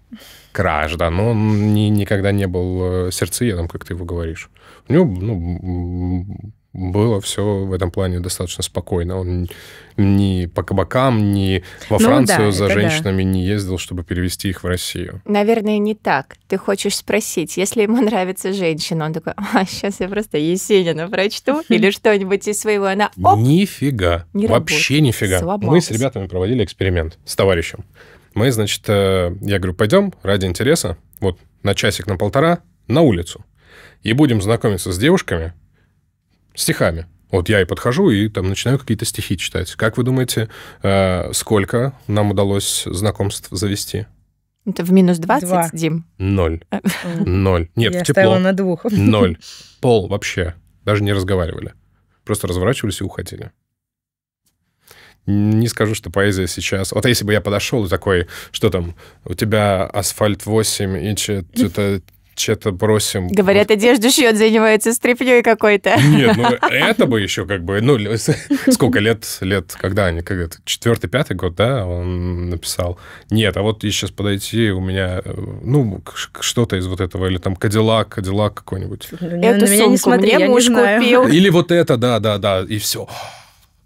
Краш, да, но он ни, никогда не был э, сердцеедом, как ты его говоришь. У него ну, было все в этом плане достаточно спокойно. Он ни по кабакам, ни во Францию ну, да, за женщинами да. не ездил, чтобы перевести их в Россию. Наверное, не так. Ты хочешь спросить, если ему нравится женщина, он такой, а сейчас я просто Есенина прочту или что-нибудь из своего, она оп, Нифига, не вообще работает. нифига. Сломалась. Мы с ребятами проводили эксперимент с товарищем. Мы, значит, э, я говорю, пойдем ради интереса, вот на часик, на полтора, на улицу. И будем знакомиться с девушками, стихами. Вот я и подхожу и там начинаю какие-то стихи читать. Как вы думаете, э, сколько нам удалось знакомств завести? Это в минус 20, Два. Дим? Ноль. Э, Ноль. Нет, я в тепло. на двух. Ноль. Пол вообще. Даже не разговаривали. Просто разворачивались и уходили. Не скажу, что поэзия сейчас... Вот если бы я подошел и такой, что там, у тебя асфальт 8 и что-то что-то бросим. Говорят, может... одежду шьет, занимается стряпней какой-то. Нет, ну это бы еще как бы, ну сколько лет, лет, когда они, как это, четвертый, пятый год, да, он написал. Нет, а вот и сейчас подойти, у меня, э, ну, что-то из вот этого, или там Кадиллак, Кадиллак какой-нибудь. Эту на сумку не смотри, мне муж купил. Или вот это, да, да, да, и все.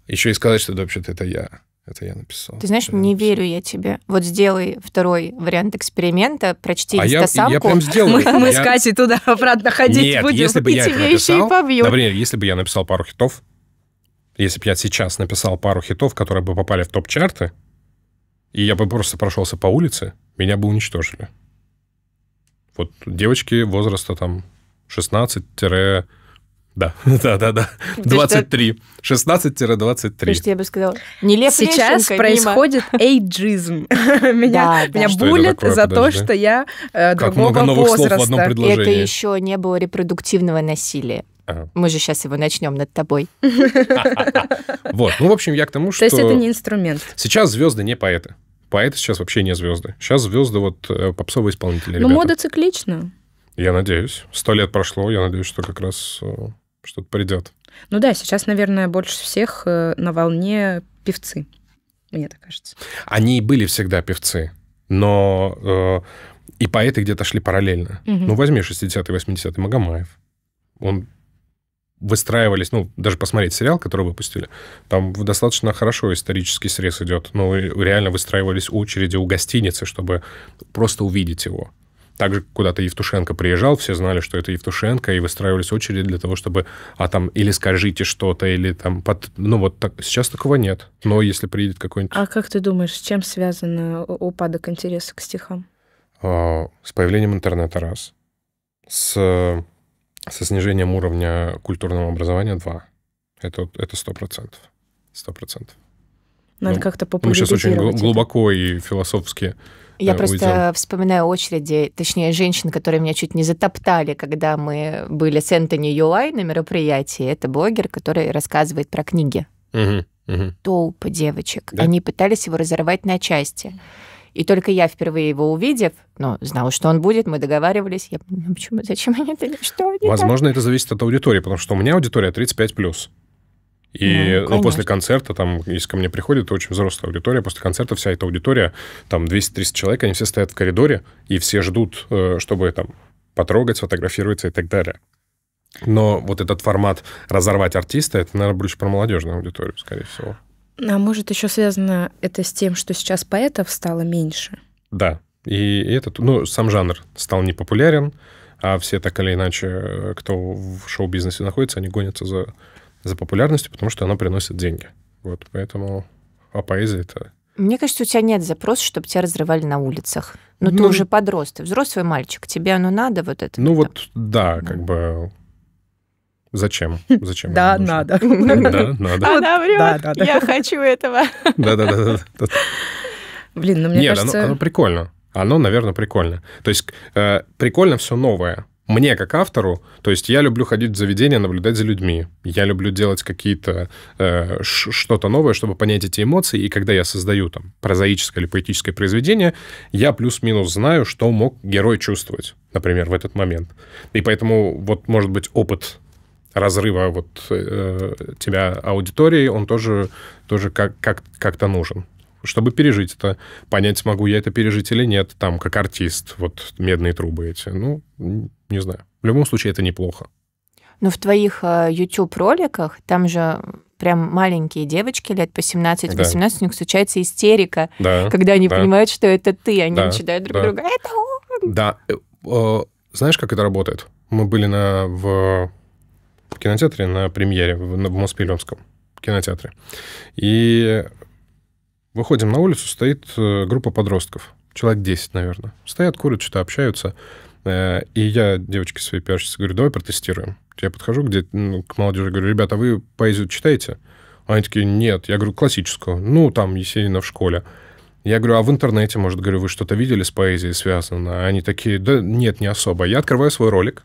Еще и сказать, что да, вообще-то это я. Это я написал. Ты знаешь, не написал. верю я тебе. Вот сделай второй вариант эксперимента, прочти а листосамку. Я, я прям сделаю. Мы, мы с Катей туда-обратно ходить Нет, будем, если бы и я тебя написал, еще и побьют. Например, если бы я написал пару хитов, если бы я сейчас написал пару хитов, которые бы попали в топ-чарты, и я бы просто прошелся по улице, меня бы уничтожили. Вот девочки возраста там 16- Да, да, да, да. 23. 16-23. Слушайте, я бы сказала, не Лев Сейчас происходит мимо. эйджизм. меня да, булят за то, что я э, другого возраста. И Это еще не было репродуктивного насилия. А. Мы же сейчас его начнем над тобой. Вот, ну, в общем, я к тому, что... То есть это не инструмент. Сейчас звезды не поэты. Поэты сейчас вообще не звезды. Сейчас звезды вот э, попсовые исполнители. Ну, мода циклична. Я надеюсь. Сто лет прошло, я надеюсь, что как раз э, что-то придет. Ну да, сейчас, наверное, больше всех э, на волне певцы, мне так кажется. Они и были всегда певцы, но э, и поэты где-то шли параллельно. Угу. Ну, возьми 60-й, 80-й Магомаев. Он выстраивались, ну, даже посмотреть сериал, который выпустили, там достаточно хорошо исторический срез идет, но ну, реально выстраивались очереди у гостиницы, чтобы просто увидеть его. Также куда-то Евтушенко приезжал, все знали, что это Евтушенко, и выстраивались очереди для того, чтобы, а там, или скажите что-то, или там, под... ну вот так, сейчас такого нет. Но если приедет какой-нибудь... А как ты думаешь, с чем связан э, упадок интереса к стихам? А, с появлением интернета раз, с... со снижением уровня культурного образования два. Это сто процентов. Сто процентов. Надо ну, как-то популяризировать. Мы сейчас очень глубоко и философски я э, просто узел. вспоминаю очереди, точнее, женщин, которые меня чуть не затоптали, когда мы были с Энтони Юлай на мероприятии. Это блогер, который рассказывает про книги. Угу, угу. Толпа девочек. Да? Они пытались его разорвать на части. И только я, впервые его увидев, ну, знала, что он будет, мы договаривались. Я ну, почему, зачем они это, что они Возможно, так? это зависит от аудитории, потому что у меня аудитория 35+. И ну, ну, после концерта, там, если ко мне приходит, очень взрослая аудитория, после концерта вся эта аудитория, там 200-300 человек, они все стоят в коридоре, и все ждут, э, чтобы там потрогать, сфотографироваться и так далее. Но вот этот формат разорвать артиста, это, наверное, больше про молодежную аудиторию, скорее всего. А может, еще связано это с тем, что сейчас поэтов стало меньше? Да. И этот, ну, сам жанр стал непопулярен, а все так или иначе, э, кто в шоу-бизнесе находится, они гонятся за за популярностью, потому что она приносит деньги. Вот, поэтому... А поэзия это. мне кажется, у тебя нет запроса, чтобы тебя разрывали на улицах. Но ну, ты ну, уже подрос, ты взрослый мальчик, тебе оно надо вот это. Ну вот, да, как бы... Зачем? Зачем? Да, надо. Да, надо. Она врет. Я хочу этого. Да-да-да. Блин, ну мне кажется... Нет, оно прикольно. Оно, наверное, прикольно. То есть э, прикольно все новое мне как автору, то есть я люблю ходить в заведение, наблюдать за людьми. Я люблю делать какие-то э, что-то новое, чтобы понять эти эмоции. И когда я создаю там прозаическое или поэтическое произведение, я плюс-минус знаю, что мог герой чувствовать, например, в этот момент. И поэтому вот, может быть, опыт разрыва вот э, э тебя аудитории, он тоже, тоже как, как, как-то нужен чтобы пережить это. Понять, смогу я это пережить или нет, там, как артист, вот медные трубы эти. Ну, не знаю. В любом случае, это неплохо. Но в твоих э, YouTube-роликах там же прям маленькие девочки лет по 17-18, да. у них случается истерика, да. когда они да. понимают, что это ты, они да. начинают друг да. друга, это он! Да. Э, э, знаешь, как это работает? Мы были на, в кинотеатре на премьере в, в Моспильонском кинотеатре. И Выходим на улицу, стоит э, группа подростков, человек 10, наверное. Стоят, курят, что-то общаются. Э, и я девочке своей пиарщице говорю, давай протестируем. Я подхожу где ну, к молодежи, говорю, ребята, вы поэзию читаете? Они такие, нет. Я говорю, классическую. Ну, там, Есенина в школе. Я говорю, а в интернете, может, говорю, вы что-то видели с поэзией связано? Они такие, да нет, не особо. Я открываю свой ролик.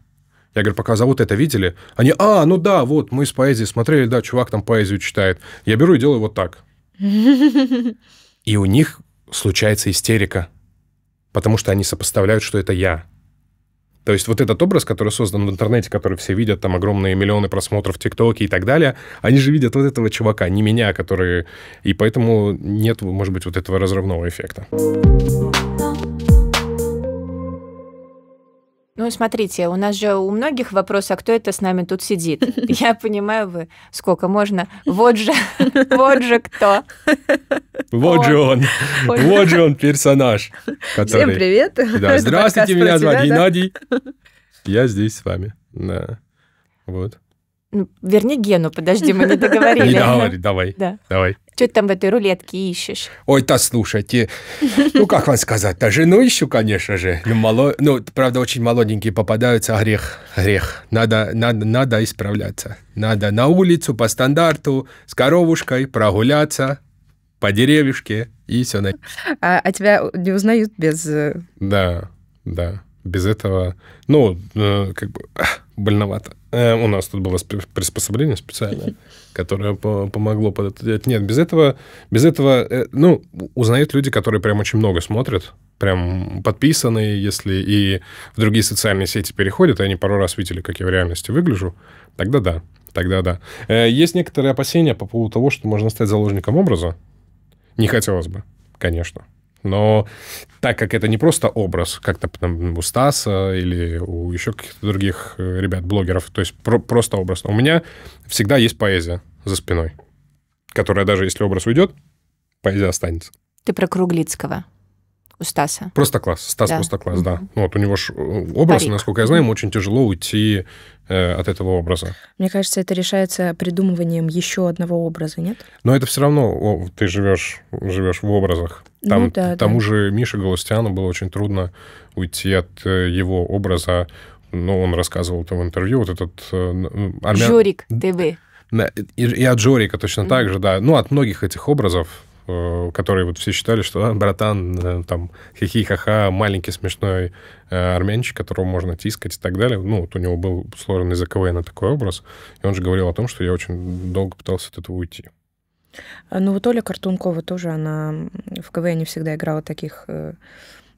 Я говорю, пока зовут а это видели? Они, а, ну да, вот, мы с поэзией смотрели, да, чувак там поэзию читает. Я беру и делаю вот так. И у них случается истерика, потому что они сопоставляют, что это я. То есть вот этот образ, который создан в интернете, который все видят, там огромные миллионы просмотров в ТикТоке и так далее, они же видят вот этого чувака, не меня, который... И поэтому нет, может быть, вот этого разрывного эффекта. Ну, смотрите, у нас же у многих вопрос, а кто это с нами тут сидит? Я понимаю, вы сколько можно. Вот же, вот же кто. Вот же он. Вот же он персонаж. Который... Всем привет. здравствуйте, меня зовут Геннадий. Я здесь с вами. Да. Вот. Ну, верни Гену, подожди, мы не договорили. Не договорили, давай. Да. Давай. Что ты там в этой рулетке ищешь? Ой-то, слушайте, ну как вам сказать, даже ну ищу, конечно же. Ну, мало, ну правда, очень молоденькие попадаются, а грех, грех. Надо, надо, надо исправляться. Надо на улицу по стандарту с коровушкой прогуляться, по деревьюшке и все. На... А, а тебя не узнают без... Э, да, да, без этого, ну, э, как бы больновато. Э, у нас тут было приспособление специальное, которое помогло под это делать. Нет, без этого, без этого, э, ну, узнают люди, которые прям очень много смотрят, прям подписанные если и в другие социальные сети переходят, и они пару раз видели, как я в реальности выгляжу, тогда да, тогда да. Э, есть некоторые опасения по поводу того, что можно стать заложником образа. Не хотелось бы, конечно но так как это не просто образ, как-то у Стаса или у еще каких-то других э, ребят-блогеров, то есть про- просто образ. У меня всегда есть поэзия за спиной, которая даже если образ уйдет, поэзия останется. Ты про Круглицкого у Стаса. Просто класс. Стас да. просто класс, да. Ну, вот у него же э, образ, Парик. насколько я знаю, ему очень тяжело уйти э, от этого образа. Мне кажется, это решается придумыванием еще одного образа, нет? Но это все равно о, ты живешь, живешь в образах. Там, ну, да, тому да. же Мише Галустяну было очень трудно уйти от э, его образа. Ну, он рассказывал это в интервью, вот этот... Э, ну, Армян... Жорик ТВ. И, и от Жорика точно mm-hmm. так же, да. Ну, от многих этих образов, э, которые вот все считали, что а, братан, там, хихи хаха, маленький смешной армянчик, которого можно тискать и так далее. Ну, вот у него был сложен языковой на такой образ, и он же говорил о том, что я очень долго пытался от этого уйти. А, ну вот Оля Картункова тоже, она в КВН не всегда играла таких э,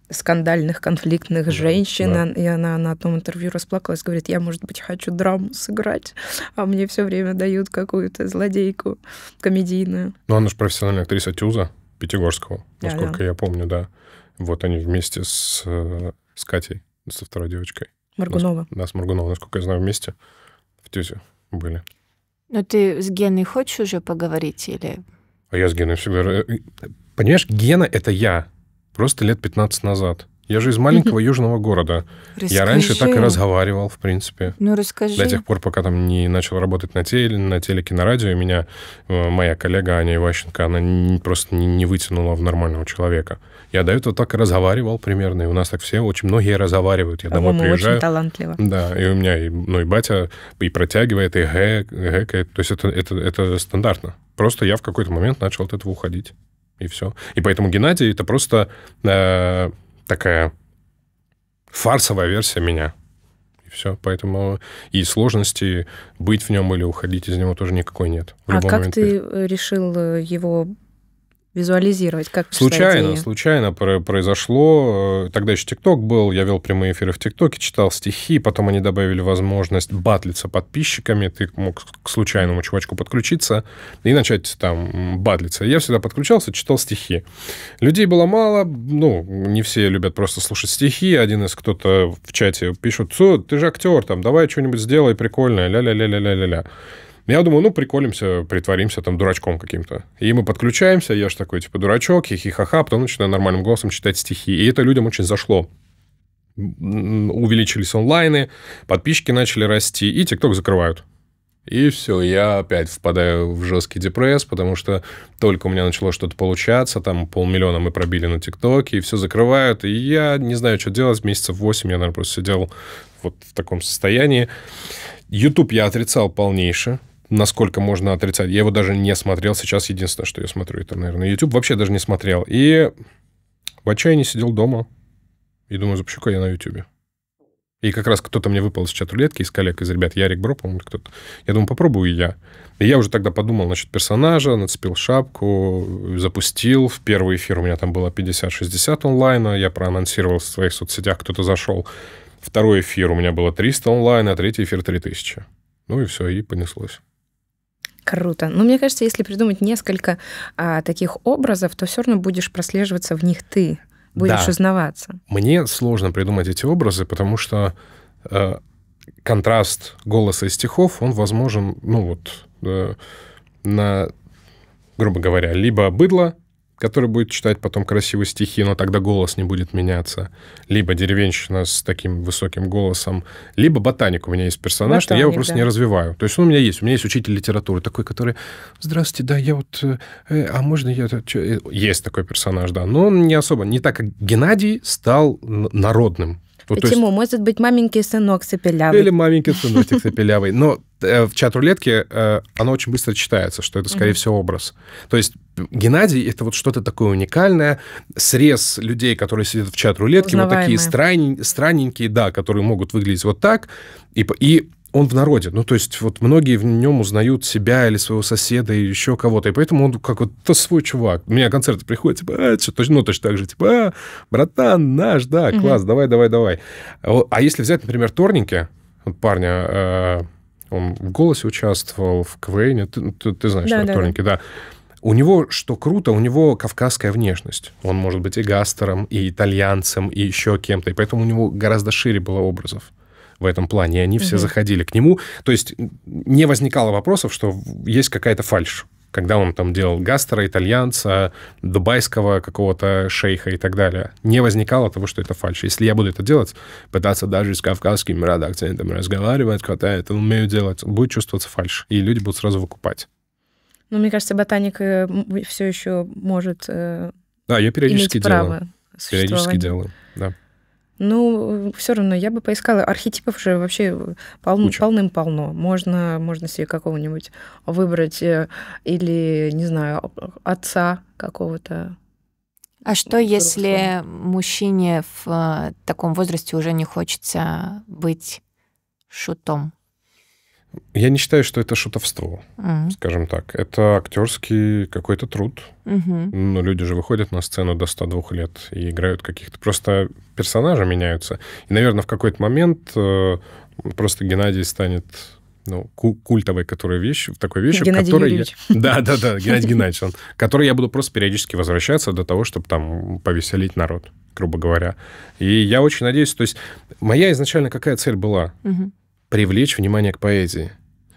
скандальных, конфликтных да, женщин. Да. И она на одном интервью расплакалась, говорит, я, может быть, хочу драму сыграть, а мне все время дают какую-то злодейку комедийную. Ну, она же профессиональная актриса Тюза Пятигорского, насколько да, да. я помню, да. Вот они вместе с, э, с Катей, со второй девочкой. Маргунова. Да, с Маргунова, насколько я знаю, вместе в Тюзе были. Но ты с Геной хочешь уже поговорить или... А я с Геной всегда... Э, понимаешь, Гена — это я. Просто лет 15 назад. Я же из маленького южного города. Расскажи. Я раньше так и разговаривал, в принципе. Ну, расскажи. До тех пор, пока там не начал работать на, теле, на телеке, на радио, меня э, моя коллега Аня Иващенко, она не, просто не, не вытянула в нормального человека. Я до этого так и разговаривал примерно, и у нас так все, очень многие разговаривают. Я По-моему, домой приезжаю. очень талантливо. Да, и у меня, и, ну, и батя и протягивает, и гэк, гэкает. То есть это, это, это стандартно. Просто я в какой-то момент начал от этого уходить, и все. И поэтому Геннадий это просто... Э- такая фарсовая версия меня. И все. Поэтому и сложности быть в нем или уходить из него тоже никакой нет. а как ты э, решил э, его визуализировать? Как случайно, случайно произошло. Э, тогда еще ТикТок был, я вел прямые эфиры в ТикТоке, читал стихи, потом они добавили возможность батлиться подписчиками, ты мог к случайному чувачку подключиться и начать там батлиться. Я всегда подключался, читал стихи. Людей было мало, ну, не все любят просто слушать стихи. Один из кто-то в чате пишет, ты же актер, там, давай что-нибудь сделай прикольное, ля-ля-ля-ля-ля-ля. Ну, я думаю, ну, приколимся, притворимся там дурачком каким-то. И мы подключаемся, я же такой, типа, дурачок, хихихаха, потом начинаю нормальным голосом читать стихи. И это людям очень зашло. Увеличились онлайны, подписчики начали расти, и ТикТок закрывают. И все, я опять впадаю в жесткий депресс, потому что только у меня начало что-то получаться, там полмиллиона мы пробили на ТикТоке, и все закрывают, и я не знаю, что делать, месяцев 8 я, наверное, просто сидел вот в таком состоянии. YouTube я отрицал полнейше, насколько можно отрицать. Я его даже не смотрел. Сейчас единственное, что я смотрю, это, наверное, YouTube. Вообще даже не смотрел. И в отчаянии сидел дома и думаю, запущу-ка я на YouTube. И как раз кто-то мне выпал из чат рулетки из коллег, из ребят, Ярик Бро, по-моему, кто-то. Я думаю, попробую и я. И я уже тогда подумал насчет персонажа, нацепил шапку, запустил. В первый эфир у меня там было 50-60 онлайна. Я проанонсировал в своих соцсетях, кто-то зашел. Второй эфир у меня было 300 онлайн, а третий эфир 3000. Ну и все, и понеслось. Круто. Ну, мне кажется, если придумать несколько а, таких образов, то все равно будешь прослеживаться в них ты, будешь да. узнаваться. Мне сложно придумать эти образы, потому что э, контраст голоса и стихов, он возможен, ну вот, э, на, грубо говоря, либо быдло, который будет читать потом красивые стихи, но тогда голос не будет меняться. Либо деревенщина с таким высоким голосом, либо ботаник. У меня есть персонаж, ботаник, но я его просто да. не развиваю. То есть он у меня есть. У меня есть учитель литературы такой, который, здравствуйте, да, я вот, э, э а можно я... Э, э, есть такой персонаж, да. Но он не особо, не так, как Геннадий стал народным вот, ну, Почему? Есть... Может быть, маменький сынок сопелявый. Или маменький сынок сопелявый. Но э, в чат-рулетке э, оно очень быстро читается, что это, скорее mm-hmm. всего, образ. То есть Геннадий — это вот что-то такое уникальное, срез людей, которые сидят в чат-рулетке, вот такие странень, странненькие, да, которые могут выглядеть вот так, и, и он в народе. Ну, то есть вот многие в нем узнают себя или своего соседа или еще кого-то. И поэтому он как вот то свой чувак. У меня концерты приходят, типа, а, что, ну, точно так же, типа, а, братан, наш, да, класс, давай, давай, давай. А, а если взять, например, Торники, вот парня, э, он в «Голосе» участвовал, в Квейне, ты, ну, ты, ты знаешь, да, да, Торники, да. У него, что круто, у него кавказская внешность. Он может быть и гастером, и итальянцем, и еще кем-то. И поэтому у него гораздо шире было образов в этом плане, и они все угу. заходили к нему. То есть не возникало вопросов, что есть какая-то фальшь когда он там делал гастера, итальянца, дубайского какого-то шейха и так далее. Не возникало того, что это фальш. Если я буду это делать, пытаться даже с кавказским акцентом разговаривать, хотя это умею делать, будет чувствоваться фальш, и люди будут сразу выкупать. Ну, мне кажется, ботаник э, все еще может... Э, да, я периодически делаю. Периодически делаю, да. Ну, все равно я бы поискала. Архетипов же вообще пол, полным-полно. Можно, можно себе какого-нибудь выбрать э, или, не знаю, отца какого-то. А что, взрослого. если мужчине в э, таком возрасте уже не хочется быть шутом? Я не считаю, что это шутовство, а. скажем так. Это актерский какой-то труд. Угу. Ну, Но люди же выходят на сцену до 102 лет и играют каких-то... Просто персонажи меняются. И, наверное, в какой-то момент э, просто Геннадий станет ну, культовой которой вещь, такой вещью, Геннадий в которой Юрьевич. я... Да, да, да, Геннадий Геннадьевич, он, который я буду просто периодически возвращаться до того, чтобы там повеселить народ, грубо говоря. И я очень надеюсь, то есть моя изначально какая цель была? Угу привлечь внимание к поэзии.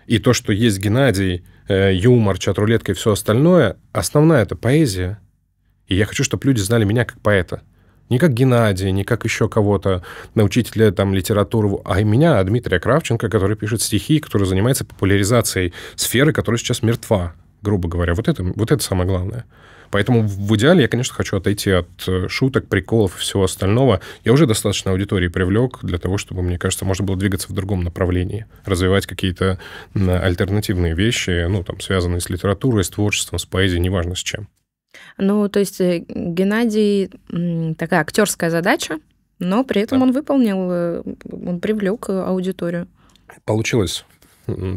И то, что есть Геннадий, э, юмор, чат-рулетка и все остальное, основная это поэзия. И я хочу, чтобы люди знали меня как поэта. Не как Геннадия, не как еще кого-то, на учителя там, литературу, а и меня, Дмитрия Кравченко, который пишет стихи, который занимается популяризацией сферы, которая сейчас мертва, грубо говоря. Вот это, вот это самое главное. Поэтому в идеале я, конечно, хочу отойти от э, шуток, приколов и всего остального. Я уже достаточно аудитории привлек для того, чтобы, мне кажется, можно было двигаться в другом направлении, развивать какие-то альтернативные вещи, ну, там, связанные с литературой, с творчеством, с поэзией, неважно с чем. Ну, то есть э, Геннадий такая актерская задача, но при этом да. он выполнил, э, он привлек аудиторию. Получилась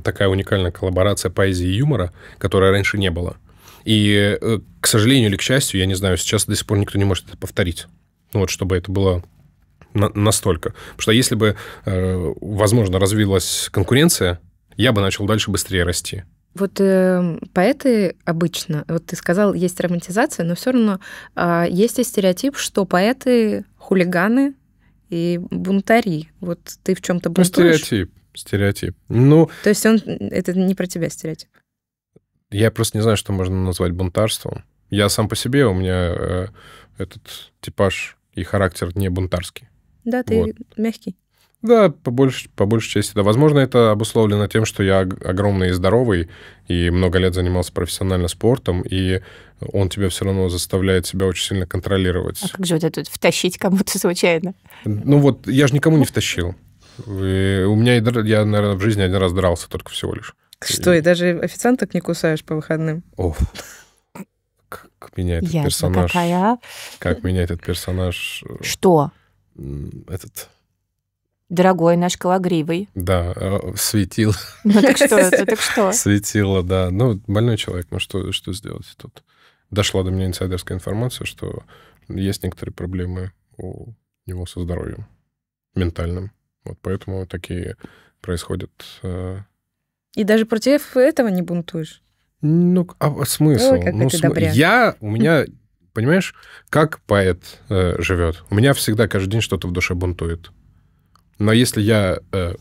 такая уникальная коллаборация поэзии и юмора, которая раньше не было. И, э, к сожалению или к счастью, я не знаю, сейчас до сих пор никто не может это повторить. Ну вот, чтобы это было на настолько. Потому что если бы, э, возможно, развилась конкуренция, я бы начал дальше быстрее расти. Вот э, поэты обычно, вот ты сказал, есть романтизация, но все равно э, есть и стереотип, что поэты хулиганы и бунтари. Вот ты в чем-то бунтуешь? Ну, стереотип, стереотип. Ну, То есть он это не про тебя стереотип? Я просто не знаю, что можно назвать бунтарством. Я сам по себе, у меня э, этот типаж и характер не бунтарский. Да, ты вот. мягкий. Да, по большей, по большей части, да. Возможно, это обусловлено тем, что я огромный и здоровый, и много лет занимался профессионально спортом, и он тебя все равно заставляет себя очень сильно контролировать. А как же вот это втащить кому-то случайно? Ну вот, я же никому не втащил. И у меня, я, наверное, в жизни один раз дрался только всего лишь. Что, и, и даже официанток не кусаешь по выходным? О, как, как меня этот Ясно, персонаж... какая. Как меня этот персонаж... Э, что? Этот... Дорогой наш Калагривый. Да, э, светил. Ну так что, это так что? Светило, да. Ну, больной человек, ну что, что сделать тут? Дошла до меня инсайдерская информация, что есть некоторые проблемы у него со здоровьем ментальным. Вот поэтому такие происходят э, и даже против этого не бунтуешь. Ну, а, а смысл? Ой, ну, см... Я, у меня, понимаешь, как поэт э, живет. У меня всегда каждый день что-то в душе бунтует. Но если я э,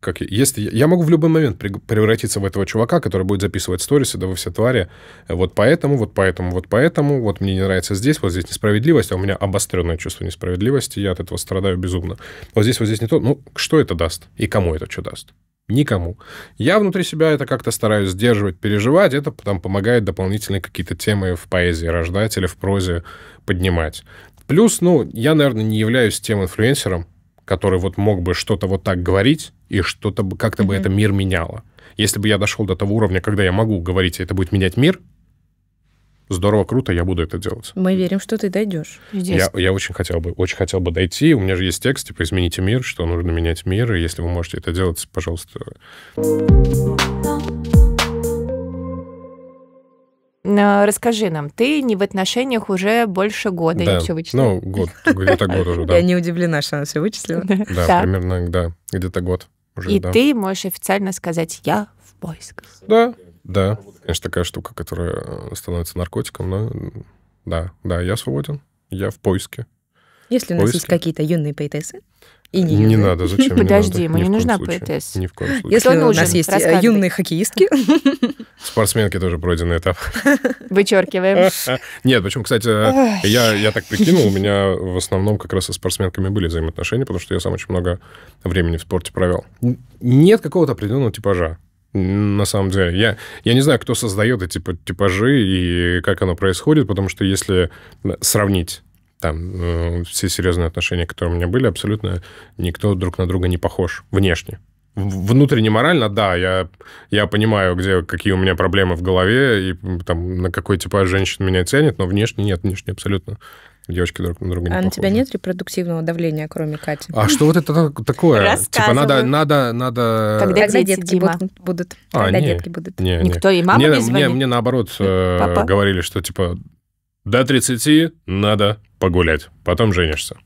как если я могу в любой момент превратиться в этого чувака, который будет записывать сторисы, да вы все твари, э, вот поэтому, вот поэтому, вот поэтому, вот мне не нравится здесь, вот здесь несправедливость, а у меня обостренное чувство несправедливости, я от этого страдаю безумно. Вот здесь, вот здесь не то, ну что это даст и кому это что даст? никому. Я внутри себя это как-то стараюсь сдерживать, переживать. Это там помогает дополнительные какие-то темы в поэзии рождать или в прозе поднимать. Плюс, ну, я, наверное, не являюсь тем инфлюенсером, который вот мог бы что-то вот так говорить и что-то как-то mm-hmm. бы это мир меняло. Если бы я дошел до того уровня, когда я могу говорить, это будет менять мир, здорово, круто, я буду это делать. Мы верим, что ты дойдешь. Я, я очень хотел бы, очень хотел бы дойти. У меня же есть текст, типа, измените мир, что нужно менять мир, и если вы можете это делать, пожалуйста. Расскажи нам, ты не в отношениях уже больше года, да. я все вычислила. Ну, год, где-то год уже, да. Я не удивлена, что она все вычислила. Да, примерно, да, где-то год уже, И ты можешь официально сказать «я в поисках». Да, да, конечно, такая штука, которая э, становится наркотиком, но да, да, я свободен, я в поиске. Если у нас есть какие-то юные поэтессы, и не, не надо, зачем? Подожди, мне не нужна поэтесса. Ни в коем случае. Если у нас есть э, юные хоккеистки. Спортсменки тоже пройденный этап. Вычеркиваем. Нет, почему, кстати, я, я так прикинул, у меня в основном как раз со спортсменками были взаимоотношения, потому что я сам очень много времени в спорте провел. Нет какого-то определенного типажа на самом деле. Я, я не знаю, кто создает эти типажи и как оно происходит, потому что если э, сравнить там э, все серьезные отношения, которые у меня были, абсолютно никто друг на друга не похож внешне. Внутренне морально, да, я, я понимаю, где, какие у меня проблемы в голове, и там, на какой типаж женщин меня тянет, но внешне нет, внешне абсолютно девочки друг на друга не А похожи. на тебя нет репродуктивного давления, кроме Кати? А что вот это такое? Типа надо, надо, надо... Когда, Когда дети, детки Дима? будут? А, Когда не, детки будут? Не, Никто не. и мама мне, не звонит? Мне, мне наоборот э, Папа? говорили, что типа до 30 надо погулять, потом женишься.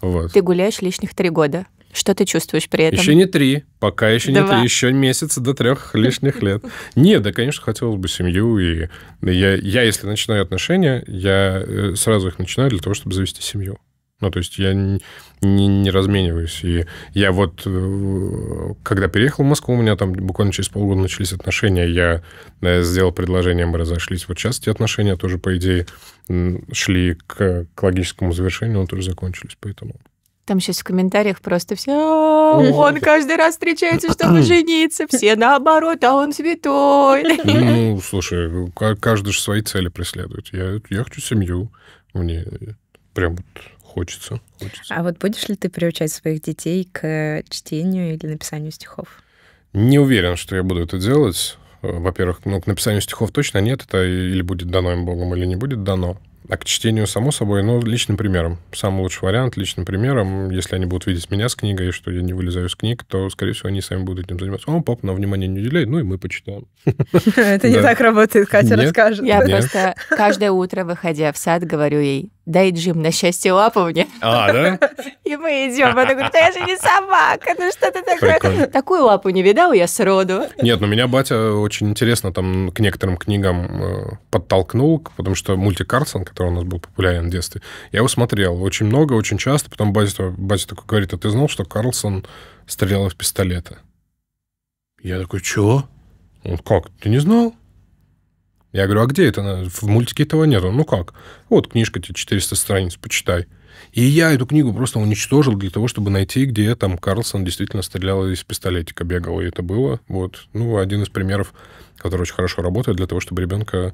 Вот. Ты гуляешь лишних три года. Что ты чувствуешь при этом? Еще не три. Пока еще Два. не три. Еще месяц до трех лишних лет. Не, да, конечно, хотелось бы семью. И я, я, если начинаю отношения, я э, сразу их начинаю для того, чтобы завести семью. Ну, то есть я не, не, не размениваюсь. И я вот, э, когда переехал в Москву, у меня там буквально через полгода начались отношения. Я э, сделал предложение, мы разошлись. Вот сейчас эти отношения тоже, по идее, шли к, к логическому завершению, но тоже закончились. Поэтому... Там сейчас в комментариях просто все, он каждый раз встречается, чтобы жениться, все наоборот, а он святой. Ну, слушай, каждый же свои цели преследует. Я, я хочу семью, мне прям хочется, хочется. А вот будешь ли ты приучать своих детей к э, чтению или написанию стихов? Не уверен, что я буду это делать. Э, во-первых, ну, к написанию стихов точно нет, это или будет дано им Богом, или не будет дано. А к чтению, само собой, но ну, личным примером. Самый лучший вариант личным примером. Если они будут видеть меня с книгой, что я не вылезаю с книг, то, скорее всего, они сами будут этим заниматься. О, папа на внимание не уделяет, ну и мы почитаем. Это не так работает, Катя расскажет. Я просто каждое утро, выходя в сад, говорю ей, дай Джим на счастье лаповне. А, да? И мы идем. Она говорит, я же не собака, ну что ты такое? Прикольно. Такую лапу не видал я сроду. Нет, но ну меня батя очень интересно там к некоторым книгам э, подтолкнул, потому что мультик Карлсон, который у нас был популярен в детстве, я его смотрел очень много, очень часто. Потом батя, батя такой говорит, а ты знал, что Карлсон стрелял из пистолета? Я такой, чего? Он, как, ты не знал? Я говорю, а где это? В мультике этого нет. Он, ну как? Вот книжка тебе 400 страниц, почитай. И я эту книгу просто уничтожил для того, чтобы найти, где там Карлсон действительно стрелял из пистолетика, бегал, и это было. Вот, ну, один из примеров, который очень хорошо работает для того, чтобы ребенка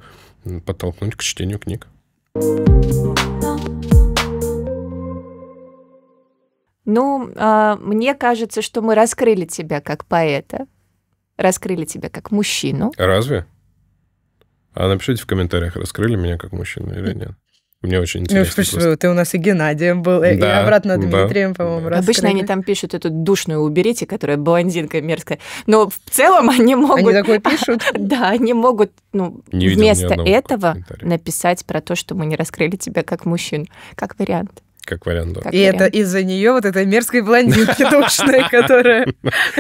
подтолкнуть к чтению книг. Ну, а, мне кажется, что мы раскрыли тебя как поэта, раскрыли тебя как мужчину. Разве? А напишите в комментариях, раскрыли меня как мужчину или нет. Мне очень ну, интересно. Ну, просто... ты у нас и Геннадием был, да, и обратно Дмитрием, да, по-моему, да. Обычно они там пишут эту душную уберите, которая блондинка мерзкая. Но в целом они могут... Они такое пишут? Да, они могут ну, не вместо этого написать про то, что мы не раскрыли тебя как мужчин, как вариант. Как вариант, да. Как и вариант. это из-за нее вот этой мерзкой блондинки душной, которая...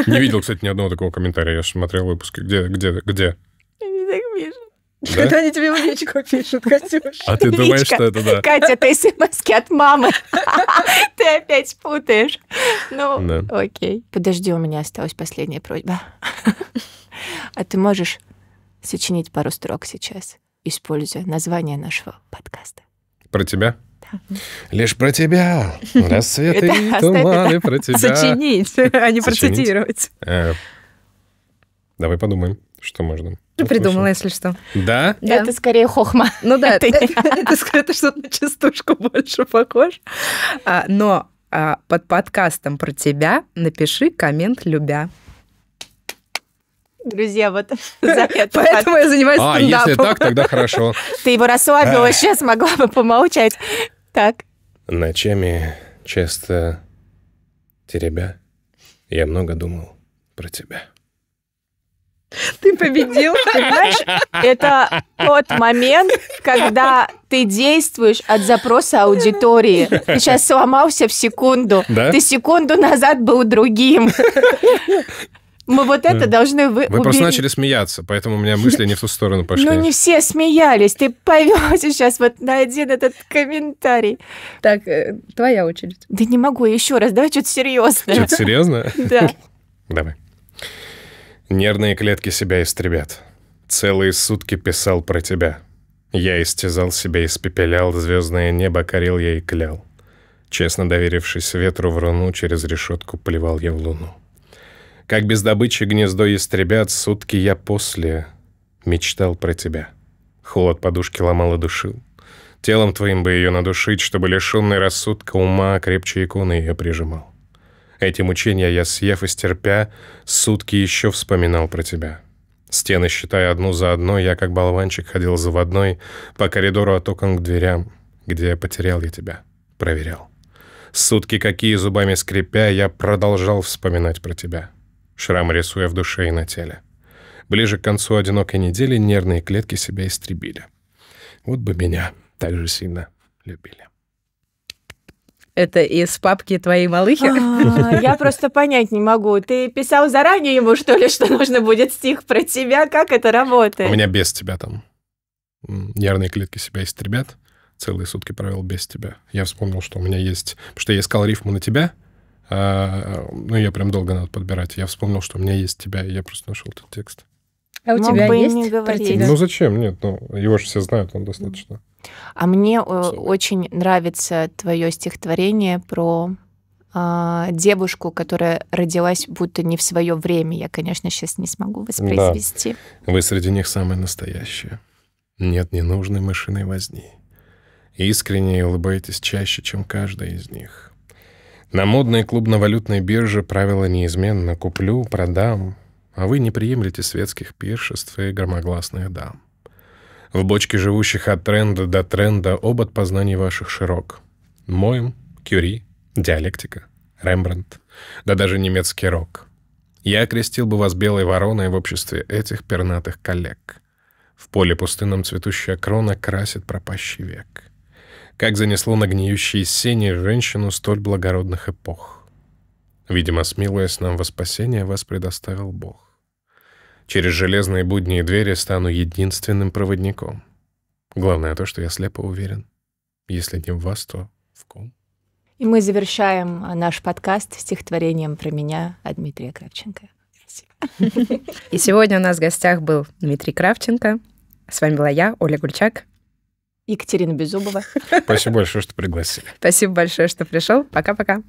Не видел, кстати, ни одного такого комментария. Я смотрел выпуски. Где, где, где? Я так вижу. Да? Когда они тебе в личку пишут, Катюш. А ты думаешь, Личка. что это да? Катя, это смс от мамы. Ты опять путаешь. Ну, окей. Подожди, у меня осталась последняя просьба. А ты можешь сочинить пару строк сейчас, используя название нашего подкаста? Про тебя? Да. Лишь про тебя, рассветы и туманы про тебя. Сочинить, а не процитировать. Э, давай подумаем что можно. Ты ну, придумала, если что. Да? Да, это скорее хохма. Ну да, это, это что-то на частушку больше похож. А, но а, под подкастом про тебя напиши коммент «любя» друзья, вот запят. Поэтому я занимаюсь А, стендапом. если так, тогда хорошо. Ты его расслабила, э. сейчас могла бы помолчать. Так. Ночами часто теребя, я много думал про тебя. Ты победил. Понимаешь, это тот момент, когда ты действуешь от запроса аудитории. Ты сейчас сломался в секунду. Да? Ты секунду назад был другим. Мы вот это э, должны вы. Вы убери... просто начали смеяться, поэтому у меня мысли не в ту сторону пошли. Ну не все смеялись. Ты повел сейчас вот на один этот комментарий. Так, э, твоя очередь. Да не могу еще раз. Давай что-то серьезное. Что-то серьезное? Да. Давай. Нервные клетки себя истребят. Целые сутки писал про тебя. Я истязал себя, испепелял, звездное небо корил я и клял. Честно доверившись ветру в руну, через решетку плевал я в луну. Как без добычи гнездо истребят, сутки я после мечтал про тебя. Холод подушки ломал и душил. Телом твоим бы ее надушить, чтобы лишенный рассудка ума крепче иконы ее прижимал. Эти мучения я, съев и стерпя, сутки еще вспоминал про тебя. Стены, считая одну за одной, я, как болванчик, ходил за водной по коридору от окон к дверям, где потерял я тебя, проверял. Сутки, какие зубами скрипя, я продолжал вспоминать про тебя, шрам рисуя в душе и на теле. Ближе к концу одинокой недели нервные клетки себя истребили. Вот бы меня так же сильно любили. Это из папки твоей малыхи? А, я просто понять не могу. Ты писал заранее ему, что ли, что нужно будет стих про тебя? Как это работает? У меня без тебя там. Нервные клетки себя истребят. Целые сутки провел без тебя. Я вспомнил, что у меня есть... Потому что я искал рифму на тебя, а, ну, ее прям долго надо подбирать. Я вспомнил, что у меня есть тебя, и я просто нашел этот текст. А у Мог тебя бы есть не тебя? Ну, зачем? Нет, ну, его же все знают, он достаточно. А мне Целый. Э, очень нравится твое стихотворение про э, девушку, которая родилась будто не в свое время. Я, конечно, сейчас не смогу воспроизвести. Да. Вы среди них самое настоящее. Нет ненужной машины возни. Искренне улыбаетесь чаще, чем каждая из них. На модной клубно-валютной бирже правила неизменно «куплю, продам», а вы не приемлете светских пиршеств и громогласных дам. В бочке живущих от тренда до тренда обод познаний ваших широк. Моем, Кюри, диалектика, Рембрандт, да даже немецкий рок. Я крестил бы вас белой вороной в обществе этих пернатых коллег. В поле пустынном цветущая крона красит пропащий век. Как занесло на гниющие сени женщину столь благородных эпох. Видимо, смилуясь нам во спасение, вас предоставил Бог. Через железные будние двери стану единственным проводником. Главное то, что я слепо уверен. Если не в вас, то в ком? И мы завершаем а, наш подкаст стихотворением про меня от Дмитрия Кравченко. И сегодня у нас в гостях был Дмитрий Кравченко. С вами была я, Оля Гульчак. Екатерина Безубова. Спасибо большое, что пригласили. Спасибо большое, что пришел. Пока-пока.